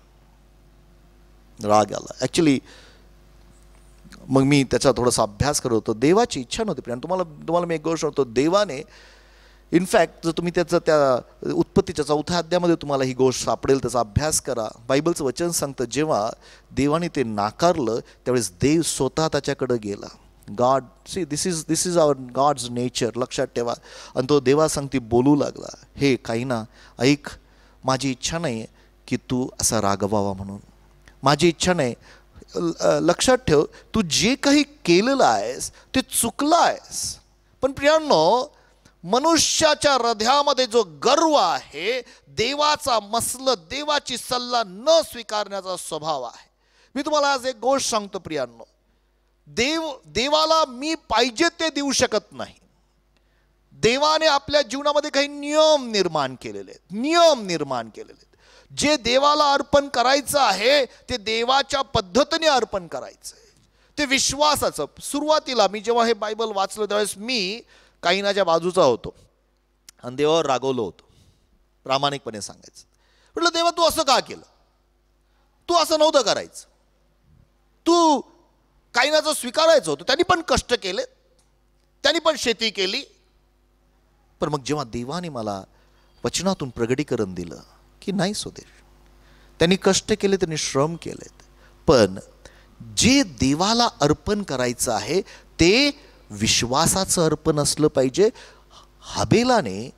राग आला ॲक्च्युली मग मी त्याचा थोडासा अभ्यास करत होतो देवाची इच्छा नव्हती पण तुम्हाला तुम्हाला मी एक गोष्ट सांगतो देवाने इनफॅक्ट जर तुम्ही त्याचं त्या उत्पत्तीच्या चौथ्या अध्यामध्ये तुम्हाला ही गोष्ट सापडेल त्याचा अभ्यास करा बायबलचं वचन सांगतं जेव्हा देवाने ते नाकारलं त्यावेळेस देव स्वतः त्याच्याकडं गेला God see this is this is our God's nature लक्षात ठेवा आणि तो ती बोलू लागला हे काही ना ऐक माझी इच्छा नाही की तू असा रागवावा म्हणून माझी इच्छा नाही लक्षात ठेव तू जे काही केलेलं आहेस ते चुकलं आहेस पण प्रियांनो मनुष्याच्या हृदयामध्ये जो गर्व आहे देवाचा मसल देवाची सल्ला न स्वीकारण्याचा स्वभाव आहे मी तुम्हाला आज एक गोष्ट सांगतो प्रियांनो देव देवाला मी पाहिजे ते देऊ शकत नाही देवाने आपल्या जीवनामध्ये काही नियम निर्माण केलेले आहेत नियम निर्माण केलेले आहेत जे देवाला अर्पण करायचं आहे ते देवाच्या पद्धतीने अर्पण करायचं आहे ते विश्वासाचं सुरुवातीला मी जेव्हा हे बायबल वाचलं त्यावेळेस मी काहीनाच्या बाजूचा होतो आणि देवावर रागवलो होतो प्रामाणिकपणे सांगायचं म्हटलं देवा तू असं का केलं तू असं नव्हतं करायचं तू काहींना जो स्वीकारायचं होतं त्यांनी पण कष्ट केले त्यांनी पण शेती केली पण मग जेव्हा देवाने मला वचनातून प्रगटीकरण दिलं की नाही सुदेश त्यांनी कष्ट केले त्यांनी श्रम केलेत पण जे देवाला अर्पण करायचं आहे ते विश्वासाचं अर्पण असलं पाहिजे हबेलाने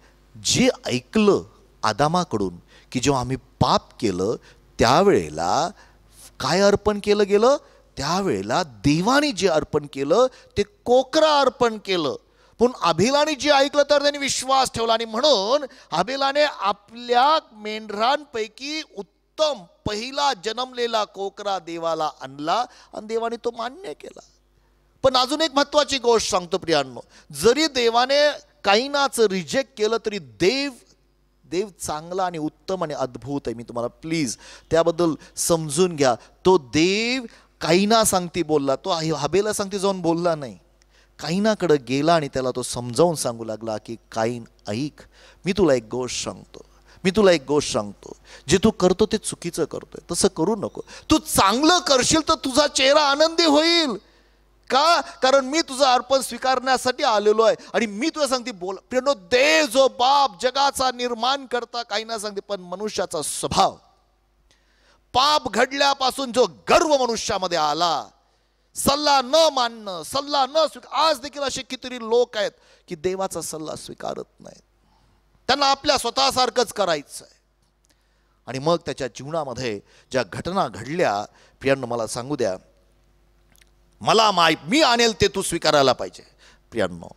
जे ऐकलं आदामाकडून की जेव्हा आम्ही पाप केलं त्यावेळेला काय अर्पण केलं गेलं त्यावेळेला देवाने जे अर्पण केलं ते कोकरा अर्पण केलं पण अभिलाने जे ऐकलं तर त्यांनी विश्वास ठेवला आणि म्हणून अभिलाने आपल्या मेंढरांपैकी उत्तम पहिला जन्मलेला कोकरा देवाला आणला आणि देवाने तो मान्य केला पण अजून एक महत्वाची गोष्ट सांगतो प्रियांनो जरी देवाने काहीनाचं रिजेक्ट केलं तरी देव देव चांगला आणि उत्तम आणि अद्भुत आहे मी तुम्हाला प्लीज त्याबद्दल समजून घ्या तो देव काहीना सांगती बोलला तो हबेला सांगती जाऊन बोलला नाही काहीनाकडं गेला आणि त्याला तो समजावून सांगू लागला की काईन ऐक मी तुला एक गोष्ट सांगतो मी तुला एक गोष्ट सांगतो जे तू करतो ते चुकीचं करतोय तसं करू नको तू चांगलं करशील तर तुझा चेहरा आनंदी होईल का कारण मी तुझं अर्पण स्वीकारण्यासाठी आलेलो आहे आणि मी तुला सांगते बोल प्रेनो दे जो बाप जगाचा निर्माण करता काही ना सांगते पण मनुष्याचा स्वभाव पाप घडल्यापासून जो गर्व मनुष्यामध्ये आला सल्ला न मानणं सल्ला न स्वीकार आज देखील असे कितीतरी लोक आहेत की देवाचा सल्ला स्वीकारत नाहीत त्यांना आपल्या स्वतःसारखंच करायचं आहे आणि मग त्याच्या जीवनामध्ये ज्या घटना घडल्या प्रियांना मला सांगू द्या मला माय मी आणेल ते तू स्वीकारायला पाहिजे प्रियांनो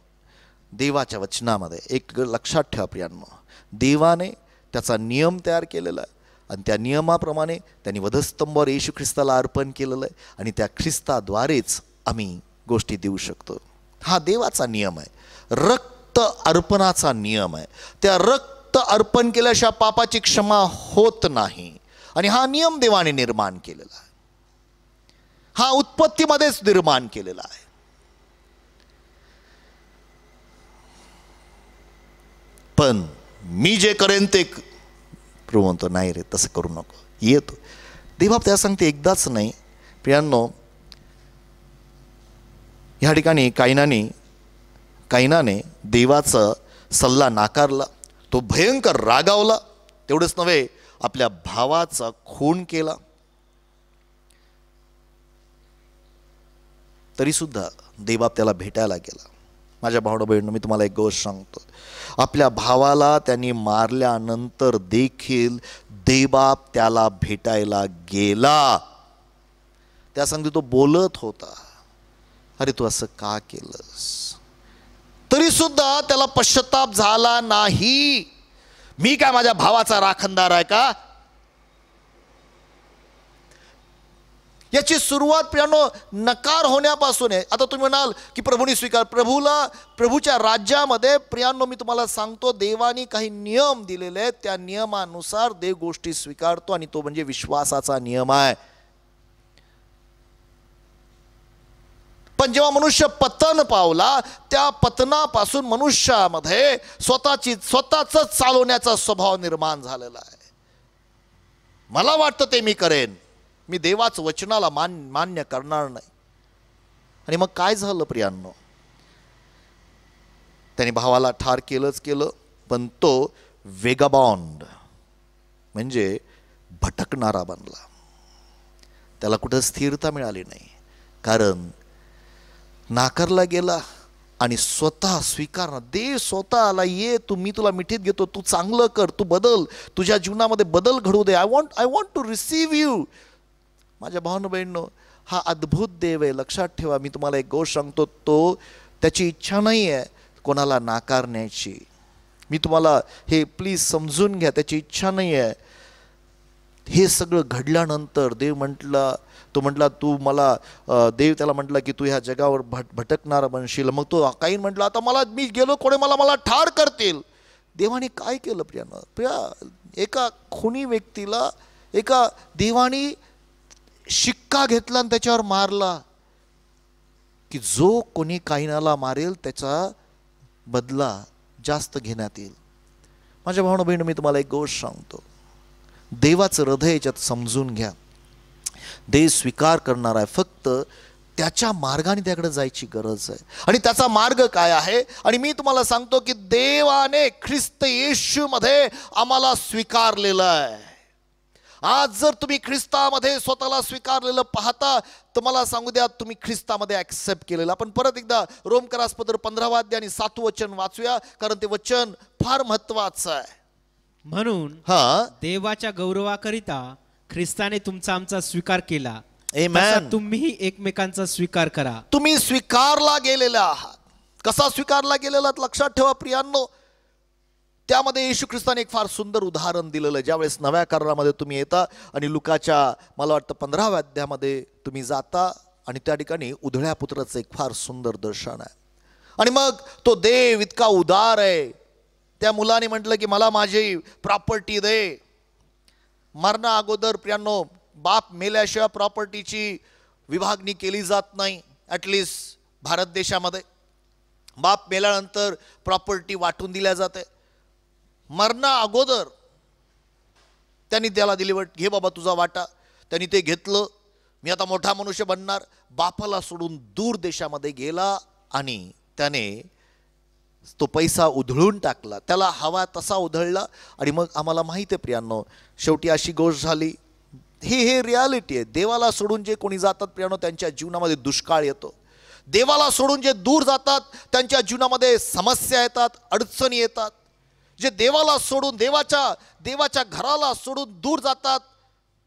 देवाच्या वचनामध्ये एक लक्षात ठेवा प्रियांनो देवाने त्याचा नियम तयार केलेला आहे आणि त्या नियमाप्रमाणे त्यांनी वधस्तंभावर येशू ख्रिस्ताला अर्पण केलेलं आहे आणि त्या ख्रिस्ताद्वारेच आम्ही गोष्टी देऊ शकतो हा देवाचा नियम आहे रक्त अर्पणाचा नियम आहे त्या रक्त अर्पण केल्याशिवाय पापाची क्षमा होत नाही आणि हा नियम देवाने निर्माण केलेला आहे हा उत्पत्तीमध्येच निर्माण केलेला आहे पण मी जे करेन ते प्रभू म्हणतो नाही रे तसं करू नको येतो देवाप त्या सांगते एकदाच नाही प्रियांनो ह्या ठिकाणी कायनाने कायनाने देवाचा सल्ला नाकारला तो भयंकर रागावला तेवढंच नव्हे आपल्या भावाचा खून केला तरीसुद्धा देवबाब त्याला भेटायला गेला माझ्या भावना बहिणीनं मी तुम्हाला एक गोष्ट सांगतो आपल्या भावाला त्यांनी मारल्यानंतर देखील देबाप त्याला भेटायला गेला त्या सांगते तो बोलत होता अरे तू असं का केलंस तरी सुद्धा त्याला पश्चाताप झाला नाही मी काय माझ्या भावाचा राखणदार आहे का याची सुरुवात प्रियानो नकार होण्यापासून आहे आता तुम्ही म्हणाल की प्रभूनी स्वीकार प्रभूला प्रभूच्या राज्यामध्ये प्रियांनो मी तुम्हाला सांगतो देवाने काही नियम दिलेले आहेत त्या नियमानुसार देव गोष्टी स्वीकारतो आणि तो म्हणजे विश्वासाचा नियम आहे पण जेव्हा मनुष्य पतन पावला त्या पतनापासून मनुष्यामध्ये स्वतःची स्वतःच चालवण्याचा स्वभाव निर्माण झालेला आहे मला वाटतं ते मी करेन मी देवाच वचनाला मान मान्य करणार नाही आणि मग काय झालं प्रियांनो त्याने भावाला ठार केलंच केलं पण तो वेगाबॉन्ड म्हणजे भटकणारा बनला त्याला कुठं स्थिरता मिळाली नाही कारण नाकारला गेला आणि स्वतः स्वीकारणार दे स्वतःला ये तू मी तुला मिठीत घेतो तू चांगलं कर तू बदल तुझ्या जीवनामध्ये बदल घडू दे I want I want to receive you माझ्या भावन बहिणीनो हा अद्भुत देव आहे लक्षात ठेवा मी तुम्हाला एक गोष्ट सांगतो तो त्याची इच्छा नाही आहे कोणाला नाकारण्याची मी तुम्हाला हे प्लीज समजून घ्या त्याची इच्छा नाही आहे हे सगळं घडल्यानंतर देव म्हटला तो म्हटला तू मला देव त्याला म्हटला की तू ह्या जगावर भट भटकणारा बनशील मग तो काही म्हटला आता मला मी गेलो कोणी मला मला ठार करतील देवाने काय केलं प्रियानं प्रिया एका खुनी व्यक्तीला एका देवानी शिक्का घेतला आणि त्याच्यावर मारला की जो कोणी काहीनाला मारेल त्याचा बदला जास्त घेण्यात येईल माझ्या भावना बहिणी मी तुम्हाला एक गोष्ट सांगतो देवाचं हृदय याच्यात समजून घ्या देव स्वीकार करणार आहे फक्त त्याच्या मार्गाने त्याकडे जायची गरज आहे आणि त्याचा मार्ग काय आहे आणि मी तुम्हाला सांगतो की देवाने ख्रिस्त येशूमध्ये आम्हाला स्वीकारलेलं आहे आज जर तुम्ही ख्रिस्तामध्ये स्वतःला स्वीकारलेलं पाहता तर मला सांगू द्या तुम्ही ख्रिस्तामध्ये ॲक्सेप्ट केलेलं आपण परत एकदा रोमकरासपदर पंधरावाद्य आणि सातू वचन वाचूया कारण ते वचन फार महत्वाचं आहे म्हणून हा देवाच्या गौरवाकरिता ख्रिस्ताने तुमचा आमचा स्वीकार केला तुम्ही एकमेकांचा स्वीकार करा तुम्ही स्वीकारला गेलेला आहात कसा स्वीकारला गेलेला लक्षात ठेवा प्रियांनो त्यामध्ये येशू ख्रिस्ताने एक फार सुंदर उदाहरण दिलेलं आहे ज्यावेळेस नव्या करारामध्ये तुम्ही येता आणि लुकाच्या मला वाटतं पंधराव्या अध्यामध्ये तुम्ही जाता आणि त्या ठिकाणी उधळ्या पुत्राचं एक फार सुंदर दर्शन आहे आणि मग तो देव इतका उदार आहे त्या मुलाने म्हटलं की मला माझी प्रॉपर्टी दे मरणा अगोदर प्रियांनो बाप मेल्याशिवाय प्रॉपर्टीची विभागणी केली जात नाही ॲटलिस्ट भारत देशामध्ये बाप मेल्यानंतर प्रॉपर्टी वाटून दिल्या जाते मरना अगोदर त्यांनी त्याला दिली वाट घे बाबा तुझा वाटा त्यांनी ते घेतलं मी आता मोठा मनुष्य बनणार बापाला सोडून दूर देशामध्ये गेला आणि त्याने तो पैसा उधळून टाकला त्याला हवा तसा उधळला आणि मग आम्हाला माहीत आहे प्रियांनो शेवटी अशी गोष्ट झाली ही हे रियालिटी आहे देवाला सोडून जे कोणी जातात प्रियानो त्यांच्या जीवनामध्ये दुष्काळ येतो देवाला सोडून जे दूर जातात त्यांच्या जीवनामध्ये समस्या येतात अडचणी येतात जे देवाला सोडून देवाच्या देवाच्या घराला सोडून दूर जातात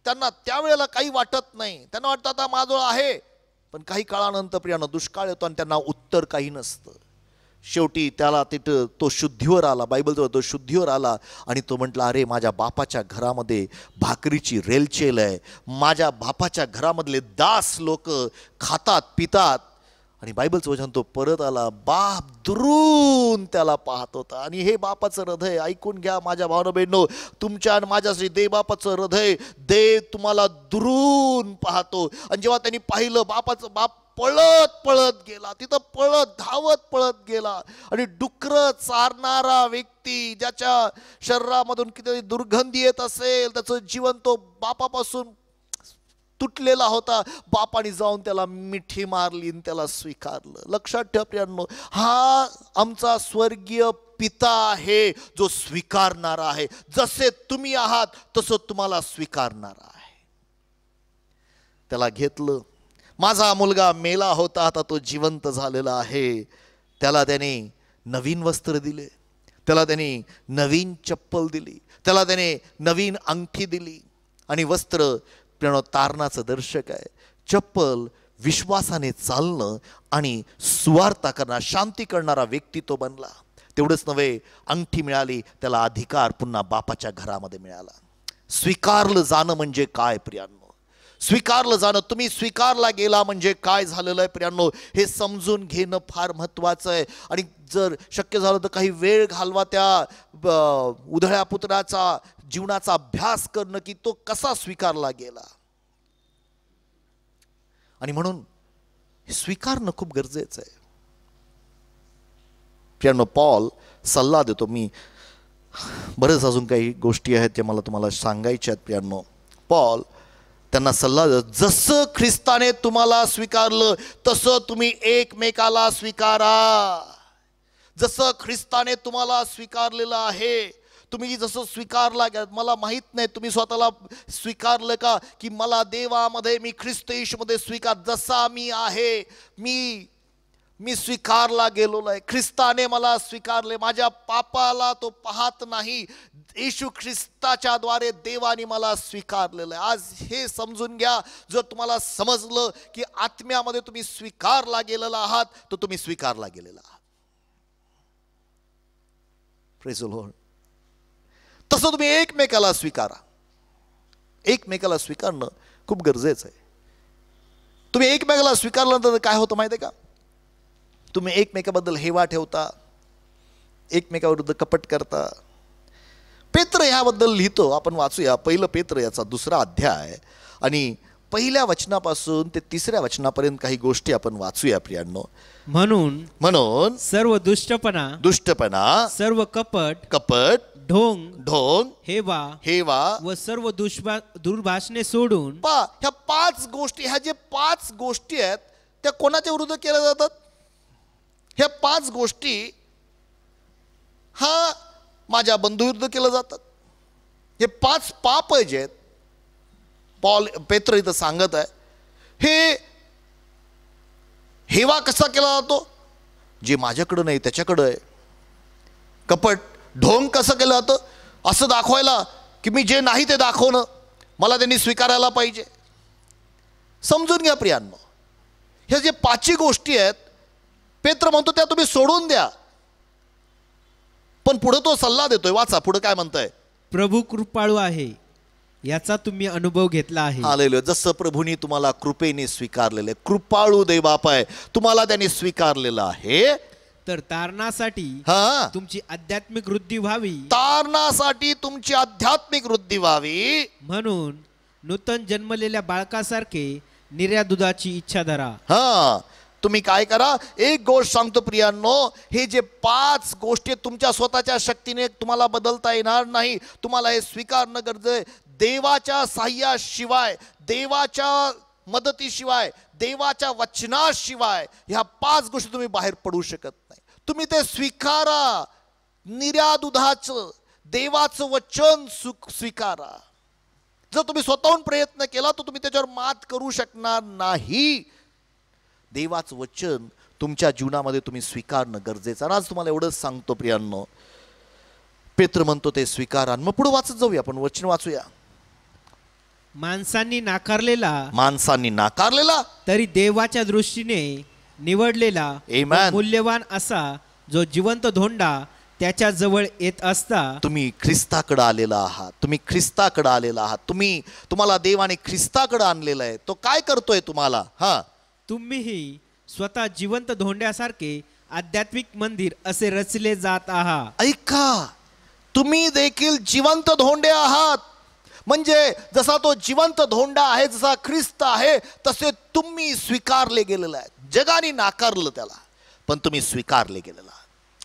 त्यांना त्यावेळेला काही वाटत नाही त्यांना वाटतं आता माझं आहे पण काही काळानंतर प्रियानं दुष्काळ येतो आणि त्यांना उत्तर काही नसतं शेवटी त्याला तिथं तो शुद्धीवर आला बायबलजवळ तो शुद्धीवर आला आणि तो म्हटला अरे माझ्या बापाच्या घरामध्ये भाकरीची रेलचेल आहे माझ्या बापाच्या घरामधले दास लोक खातात पितात आणि बायबलचं वचन तो परत आला बाप दुरून त्याला पाहत होता आणि हे बापाचं हृदय ऐकून घ्या माझ्या भावना बहिणो तुमच्या आणि माझ्याशी बापाचं हृदय देव तुम्हाला दुरून पाहतो आणि जेव्हा त्यांनी पाहिलं बापाचं बाप पळत पळत गेला तिथं पळत धावत पळत गेला आणि डुकर चारणारा व्यक्ती ज्याच्या शरीरामधून कितीतरी दुर्गंधी येत असेल त्याचं जीवन तो बापापासून तुटलेला होता बापाने जाऊन त्याला मिठी मारली आणि त्याला स्वीकारलं लक्षात ठेवा प्रियांनो हा आमचा स्वर्गीय पिता आहे जो स्वीकारणारा आहे जसे तुम्ही आहात तसं तुम्हाला स्वीकारणार आहे त्याला घेतलं माझा मुलगा मेला होता आता तो जिवंत झालेला आहे त्याला त्याने नवीन वस्त्र दिले त्याला त्याने नवीन चप्पल दिली त्याला त्याने नवीन अंगठी दिली आणि वस्त्र तारणाचं दर्शक आहे चप्पल विश्वासाने चालणं आणि सुवार्ता करणार शांती करणारा व्यक्ती तो बनला तेवढंच नव्हे अंगठी मिळाली त्याला अधिकार पुन्हा बापाच्या घरामध्ये मिळाला स्वीकारलं जाणं म्हणजे काय प्रियांनो स्वीकारलं जाणं तुम्ही स्वीकारला गेला म्हणजे काय झालेलं आहे प्रियांनो हे समजून घेणं फार महत्त्वाचं आहे आणि जर शक्य झालं तर काही वेळ घालवा त्या उधळ्या पुत्राचा जीवनाचा अभ्यास करणं की तो कसा स्वीकारला गेला आणि म्हणून स्वीकारणं खूप गरजेचं आहे प्रियानो पॉल सल्ला देतो मी बरेच अजून काही गोष्टी आहेत ते मला तुम्हाला सांगायच्या आहेत प्रियानो पॉल त्यांना सल्ला जसं ख्रिस्ताने तुम्हाला स्वीकारलं तसं तुम्ही एकमेकाला स्वीकारा जसं ख्रिस्ताने तुम्हाला स्वीकारलेलं आहे तुम्ही जसं स्वीकारला मला माहीत नाही तुम्ही स्वतःला स्वीकारलं का की मला देवामध्ये मी ख्रिस्त येशूमध्ये स्वीकार जसा मी आहे मी मी स्वीकारला गेलेलो आहे ख्रिस्ताने मला स्वीकारले माझ्या पापाला तो पाहत नाही येशू ख्रिस्ताच्या द्वारे देवाने मला स्वीकारलेलं आहे आज हे समजून घ्या जर तुम्हाला समजलं की आत्म्यामध्ये तुम्ही स्वीकारला गेलेला आहात तर तुम्ही स्वीकारला गेलेला आहात प्रेझल तसं तुम्ही एकमेकाला स्वीकारा एकमेकाला स्वीकारणं खूप गरजेचं आहे तुम्ही एकमेकाला स्वीकारलं तर काय होतं माहिती आहे का तुम्ही एकमेकाबद्दल हेवा ठेवता एकमेकाविरुद्ध कपट करता पेत्र ह्याबद्दल लिहितो आपण वाचूया पहिलं पेत्र याचा दुसरा अध्याय आणि पहिल्या वचनापासून ते तिसऱ्या वचनापर्यंत काही गोष्टी आपण वाचूया प्रियांनो म्हणून म्हणून सर्व दुष्टपणा दुष्टपणा सर्व कपट कपट ढोंग ढोंग हेवा हेवा व सर्व दुष्भा दुर्भाषणे सोडून पा ह्या पाच गोष्टी ह्या जे पाच गोष्टी आहेत त्या कोणाच्या विरुद्ध केल्या जातात ह्या पाच गोष्टी हा माझ्या बंधुविरुद्ध केलं जातात हे पाच पाप जे आहेत पॉल पेत्र इथं सांगत आहे हे हेवा कसा केला जातो जे माझ्याकडं नाही त्याच्याकडं आहे कपट ढोंग कसं केलं जातं असं दाखवायला की मी जे नाही ते दाखवणं मला त्यांनी स्वीकारायला पाहिजे समजून घ्या प्रियांनो हे जे पाचही गोष्टी आहेत पेत्र म्हणतो त्या तुम्ही सोडून द्या पण पुढे तो सल्ला देतोय वाचा पुढे काय म्हणताय प्रभू कृपाळू आहे याचा तुम्ही अनुभव घेतला आहे आलेलो जसं प्रभूनी तुम्हाला कृपेने स्वीकारलेलं कृपाळू देवापाय तुम्हाला त्यांनी स्वीकारलेलं आहे तर तारणासाठी हा तुमची आध्यात्मिक वृद्धी व्हावी तारणासाठी तुमची आध्यात्मिक वृद्धी व्हावी म्हणून नूतन जन्मलेल्या बाळकासारखे निर्या दुधाची इच्छा धरा हा तुम्ही काय करा एक गोष्ट सांगतो प्रियांनो हे जे पाच गोष्टी तुमच्या स्वतःच्या शक्तीने तुम्हाला बदलता येणार नाही तुम्हाला हे स्वीकारणं गरजे देवाच्या साह्याशिवाय देवाच्या मदतीशिवाय देवाच्या वचनाशिवाय ह्या पाच गोष्टी तुम्ही बाहेर पडू शकत नाही तुम्ही ते स्वीकारा निर्या दुधाचं देवाचं वचन स्वीकारा जर तुम्ही स्वतःहून प्रयत्न केला तर तुम्ही त्याच्यावर मात करू शकणार नाही देवाच वचन तुमच्या जीवनामध्ये तुम्ही स्वीकारणं गरजेचं आणि आज तुम्हाला एवढंच सांगतो प्रियांनो पेत्र म्हणतो ते स्वीकारा मग पुढे वाचत जाऊया आपण वचन वाचूया माणसांनी नाकारलेला माणसांनी नाकारलेला तरी देवाच्या दृष्टीने निवडलेला मूल्यवान असा जो जिवंत धोंडा त्याच्या जवळ येत असता तुम्ही ख्रिस्ताकडे आलेला आहात तुम्ही ख्रिस्ताकडे आलेला आहात तुम्ही तुम्हाला देवाने ख्रिस्ताकडे आणलेला आहे तो काय करतोय तुम्हाला हा तुम्हीही स्वतः जिवंत धोंड्यासारखे आध्यात्मिक मंदिर असे रचले जात आहात ऐका तुम्ही देखील जिवंत धोंडे आहात म्हणजे जसा तो जिवंत धोंडा आहे जसा ख्रिस्त आहे तसे तुम्ही स्वीकारले गेलेला आहेत जगाने नाकारलं त्याला पण तुम्ही स्वीकारले गेलेला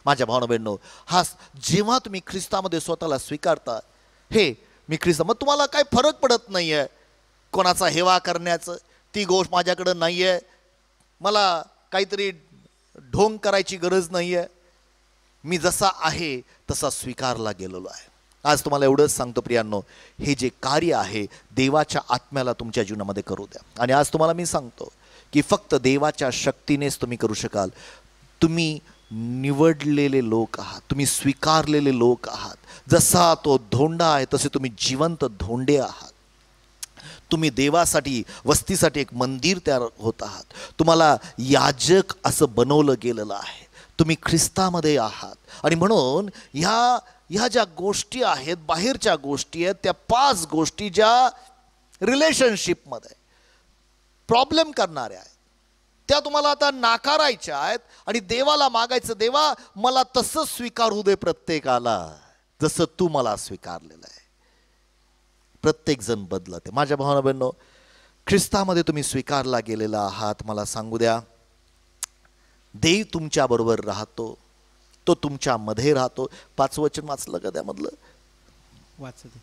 माझ्या भावना बहिणो हा जेव्हा तुम्ही ख्रिस्तामध्ये स्वतःला स्वीकारता हे मी ख्रिस्त मग तुम्हाला काय फरक पडत नाही आहे कोणाचा हेवा करण्याचं ती गोष्ट माझ्याकडं नाही आहे मला काहीतरी ढोंग करायची गरज नाही आहे मी जसा आहे तसा स्वीकारला गेलेलो आहे आज तुम्हाला एवढंच सांगतो प्रियांनो हे जे कार्य आहे देवाच्या आत्म्याला तुमच्या जीवनामध्ये करू द्या आणि आज तुम्हाला मी सांगतो की फक्त देवाच्या शक्तीनेच तुम्ही करू शकाल तुम्ही निवडलेले लोक आहात तुम्ही स्वीकारलेले लोक आहात जसा तो धोंडा आहे तसे तुम्ही जिवंत धोंडे आहात तुम्ही देवासाठी वस्तीसाठी एक मंदिर तयार होत आहात तुम्हाला याजक असं बनवलं गेलेलं आहे तुम्ही ख्रिस्तामध्ये आहात आणि म्हणून ह्या ह्या ज्या गोष्टी आहेत बाहेरच्या गोष्टी आहेत त्या पाच गोष्टी ज्या रिलेशनशिपमध्ये प्रॉब्लेम करणाऱ्या आहेत त्या तुम्हाला आता नाकारायच्या आहेत आणि देवाला मागायचं देवा मला तसंच स्वीकारू दे प्रत्येकाला जसं तू मला स्वीकारलेलं आहे प्रत्येक प्रत्येकजण बदलते माझ्या भावना बहिणो ख्रिस्तामध्ये तुम्ही स्वीकारला गेलेला आहात मला सांगू द्या देव तुमच्याबरोबर राहतो तो तुमच्यामध्ये राहतो पाचवचन वाचलं का त्यामधलं वाचत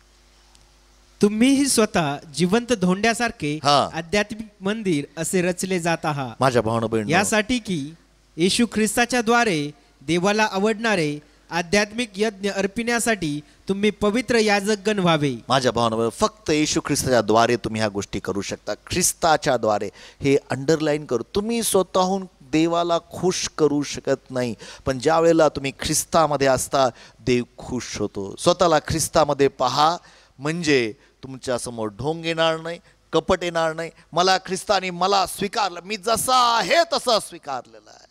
ही स्वतः जिवंत धोंड्यासारखे हा. आध्यात्मिक मंदिर असे रचले जात आहात माझ्या भावना बहिणी यासाठी की येशू ख्रिस्ताच्या द्वारे देवाला आवडणारे आध्यात्मिक यज्ञ अर्पिण्यासाठी तुम्ही पवित्र याजगण व्हावे माझ्या भावना फक्त येशू ख्रिस्ताच्या द्वारे तुम्ही ह्या गोष्टी करू शकता ख्रिस्ताच्या द्वारे हे अंडरलाईन करू तुम्ही स्वतःहून देवाला खुश करू शकत नाही पण ज्या वेळेला तुम्ही ख्रिस्तामध्ये असता देव खुश होतो स्वतःला ख्रिस्तामध्ये पहा म्हणजे तुमच्यासमोर ढोंग येणार नाही कपट येणार नाही मला ख्रिस्तानी मला स्वीकारलं मी जसा आहे तसा स्वीकारलेला आहे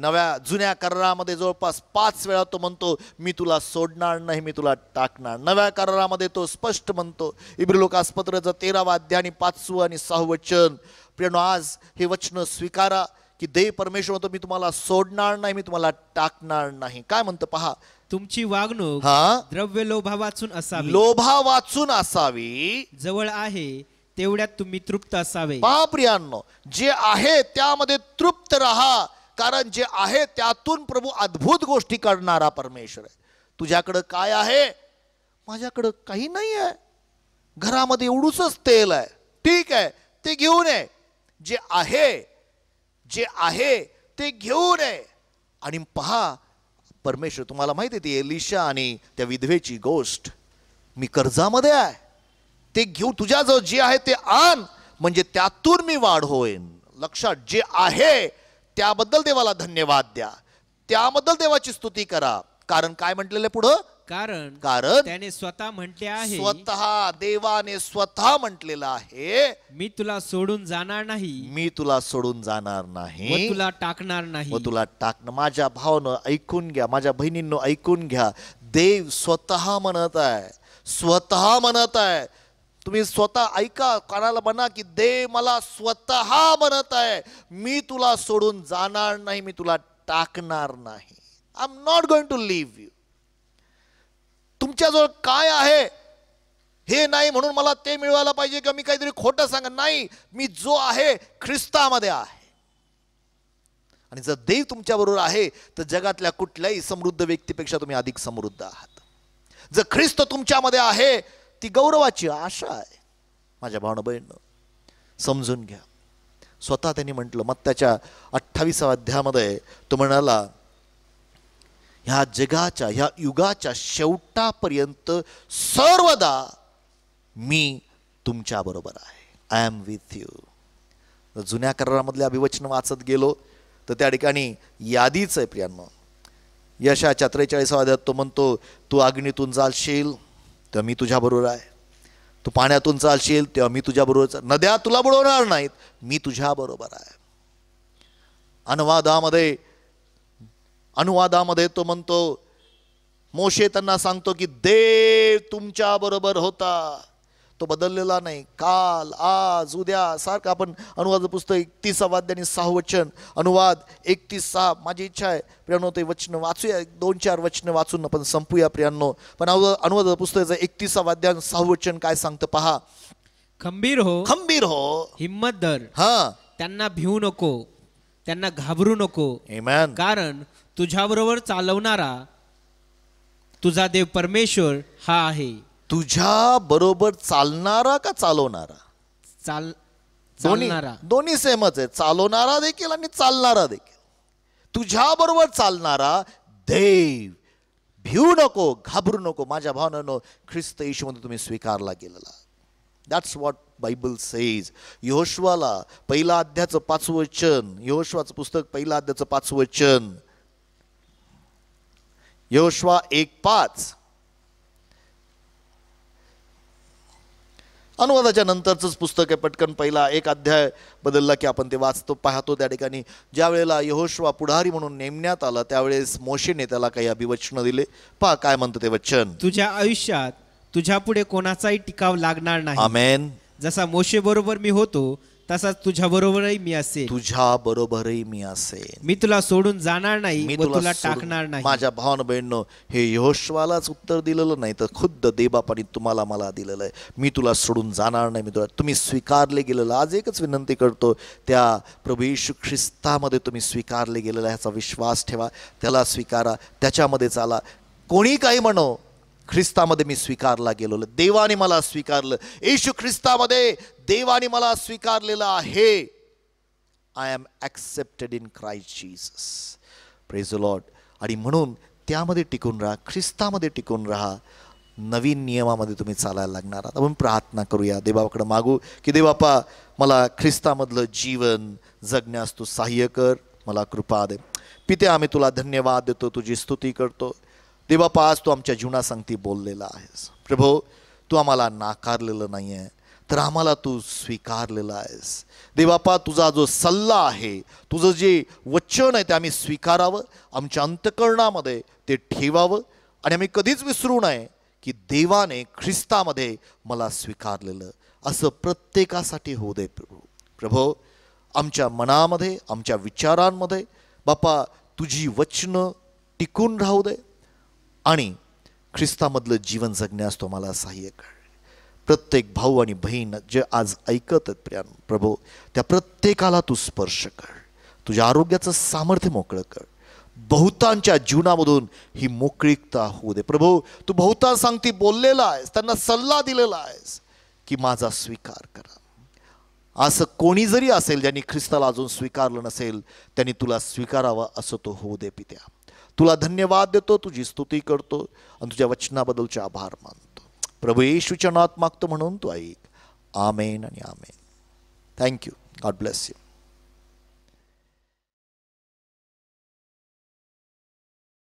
नव्या जुन्या करारामध्ये जवळपास पाच वेळा तो म्हणतो मी तुला सोडणार नाही मी तुला टाकणार नव्या करारामध्ये तो स्पष्ट म्हणतो इब्रिलोकास्पत्राचं तेरावा अध्याय आणि पाचवं आणि सहा वचन आज हे वचन स्वीकारा की दे परमेश्वर म्हणतो मी तुम्हाला सोडणार नाही मी तुम्हाला टाकणार नाही काय म्हणतो पहा तुमची वागणूक हा द्रव्य लोभा वाचून असावी लोभा वाचून असावी जवळ आहे तेवढ्यात तुम्ही तृप्त असावे पहा जे आहे त्यामध्ये तृप्त राहा कारण जे आहे त्यातून प्रभू अद्भुत गोष्टी करणारा परमेश्वर आहे तुझ्याकडं काय आहे माझ्याकडं काही नाही आहे घरामध्ये एवढूच तेल आहे ठीक आहे ते घेऊन ये जे आहे जे आहे ते घेऊ नये आणि पहा परमेश्वर तुम्हाला माहिती ती एलिशा आणि त्या विधवेची गोष्ट मी कर्जामध्ये आहे ते घेऊ तुझ्याजवळ जे आहे ते आण म्हणजे त्यातून मी वाढ होईन लक्षात जे आहे त्याबद्दल देवाला धन्यवाद द्या त्याबद्दल देवाची स्तुती करा कारण काय म्हटलेलं पुढं कारण कारण त्याने स्वतः म्हटले आहे स्वतः देवाने स्वतः म्हटलेलं आहे मी तुला सोडून जाणार नाही मी तुला सोडून जाणार नाही तुला टाकणार नाही तुला टाकणं माझ्या भावनं ऐकून घ्या माझ्या बहिणींनो ऐकून घ्या देव स्वतः म्हणत आहे स्वतः म्हणत आहे तुम्ही स्वतः ऐका कानाला म्हणा की देव मला स्वतः म्हणत आहे मी तुला सोडून जाणार नाही मी तुला टाकणार नाही I am not going to leave you तुमच्याजवळ काय आहे हे नाही म्हणून मला ते मिळवायला पाहिजे किंवा मी काहीतरी खोटं सांग नाही मी जो आहे ख्रिस्तामध्ये आहे आणि जर देव तुमच्याबरोबर आहे तर जगातल्या कुठल्याही समृद्ध व्यक्तीपेक्षा तुम्ही अधिक समृद्ध आहात जर ख्रिस्त तुमच्यामध्ये आहे ती गौरवाची आशा आहे माझ्या भावना बहिण समजून घ्या स्वतः त्यांनी म्हटलं मग त्याच्या अठ्ठावीसाव्या अध्यामध्ये तो म्हणाला ह्या जगाच्या ह्या युगाच्या शेवटापर्यंत सर्वदा मी तुमच्याबरोबर आहे आय एम विथ यू जुन्या करारामधले अभिवचन वाचत गेलो तर त्या ठिकाणी यादीच आहे यशा यशाच्या वाद्यात तो म्हणतो तू अग्नीतून चालशील तेव्हा मी तुझ्याबरोबर आहे तू पाण्यातून चालशील तेव्हा मी तुझ्याबरोबर नद्या तुला बुडवणार नाहीत मी तुझ्याबरोबर आहे अनुवादामध्ये अनुवादामध्ये तो म्हणतो मोशे त्यांना सांगतो की देव बरोबर होता तो बदललेला नाही काल आज उद्या सारखं आपण अनुवाद पुस्तक एकतीस आणि सहा वचन अनुवाद एकतीस सहा माझी इच्छा आहे प्रियानो ते वचन वाचूया दोन चार वचन वाचून आपण संपूया प्रियांनो पण अनुवाद पुस्तकाचं एकतीस आणि सहा वचन काय सांगतं पहा खंबीर हो खंबीर हो हिम्मत धर हा त्यांना भिवू नको त्यांना घाबरू नको कारण तुझ्याबरोबर चालवणारा तुझा देव परमेश्वर हा आहे तुझ्या बरोबर चालणारा का चालवणारा चाल चालणारा दोन्ही सेमच आहे चालवणारा देखील आणि चालणारा देखील तुझ्या बरोबर चालणारा देव भिऊ नको घाबरू नको माझ्या नो ख्रिस्त येशूमध्ये तुम्ही स्वीकारला गेलेला दॅट्स वॉट बायबल सेज यहोशवाला पहिला अध्याचं पाचवचन योशवाचं पुस्तक पहिला अध्याचं पाचवचन यहोशवा एक पाच अनुवादाच्या नंतरच पुस्तक आहे पटकन पहिला एक अध्याय बदलला की आपण ते वाचतो पाहतो त्या ठिकाणी ज्या वेळेला यहोशवा पुढारी म्हणून नेमण्यात आला त्यावेळेस मोशेने त्याला काही अभिवचन दिले पहा काय म्हणतो ते वचन तुझ्या आयुष्यात तुझ्या पुढे कोणाचाही टिकाव लागणार नाही जसा मोशे बरोबर मी होतो तसाच तुझ्या बरोबरही मी असे तुझ्या बरोबरही मी असेन मी तुला सोडून जाणार नाही मी तुला टाकणार नाही माझ्या भावन बहिणीनं हे यहोशवालाच उत्तर दिलेलं नाही तर खुद्द देबापाने तुम्हाला मला दिलेलं आहे मी तुला सोडून जाणार नाही मी तुला तुम्ही स्वीकारले गेलेलं आज एकच विनंती करतो त्या प्रभू येशू ख्रिस्तामध्ये तुम्ही स्वीकारले गेलेला ह्याचा विश्वास ठेवा त्याला स्वीकारा त्याच्यामध्ये चाला कोणी काही म्हणो ख्रिस्तामध्ये मी स्वीकारला गेलो देवाने मला स्वीकारलं येशू ख्रिस्तामध्ये देवाने मला स्वीकारलेलं आहे I am accepted in Christ Jesus praise Lord आणि म्हणून त्यामध्ये टिकून राहा ख्रिस्तामध्ये टिकून राहा नवीन नियमामध्ये तुम्ही चालायला लागणार आहात आपण प्रार्थना करूया देवाकडे मागू की देवापा मला ख्रिस्तामधलं जीवन जगण्यास तू सहाय्य कर मला कृपा दे पिते आम्ही तुला धन्यवाद देतो तुझी स्तुती करतो देवापा आज तू आमच्या जीवनासंगती बोललेला आहेस प्रभो तू आम्हाला नाकारलेलं नाही आहे तर आम्हाला तू स्वीकारलेला आहेस देवापा तुझा जो सल्ला आहे तुझं जे वचन आहे ते आम्ही स्वीकारावं आमच्या अंतकरणामध्ये ते ठेवावं आणि आम्ही कधीच विसरू नये की देवाने ख्रिस्तामध्ये मला स्वीकारलेलं असं प्रत्येकासाठी होऊ दे प्रभू प्रभो आमच्या मनामध्ये आमच्या विचारांमध्ये बापा तुझी वचनं टिकून राहू दे आणि ख्रिस्तामधलं जीवन जगण्यास तुम्हाला सहाय्य कर प्रत्येक भाऊ आणि बहीण जे आज ऐकत आहेत प्रिया प्रभू त्या प्रत्येकाला तू स्पर्श कर तुझ्या आरोग्याचं सामर्थ्य मोकळं कर बहुतांच्या जीवनामधून ही मोकळीकता होऊ दे प्रभू तू बहुतांश सांगती बोललेला आहेस त्यांना सल्ला दिलेला आहेस की माझा स्वीकार करा असं कोणी जरी असेल ज्यांनी ख्रिस्ताला अजून स्वीकारलं नसेल त्यांनी तुला स्वीकारावं असं तो होऊ दे पित्या तुला धन्यवाद देतो तुझी स्तुती करतो आणि तुझ्या वचनाबद्दलचे आभार मानतो प्रभू येशूच्या नात मागतो म्हणून तो ऐक आमेन आणि amen thank you God bless you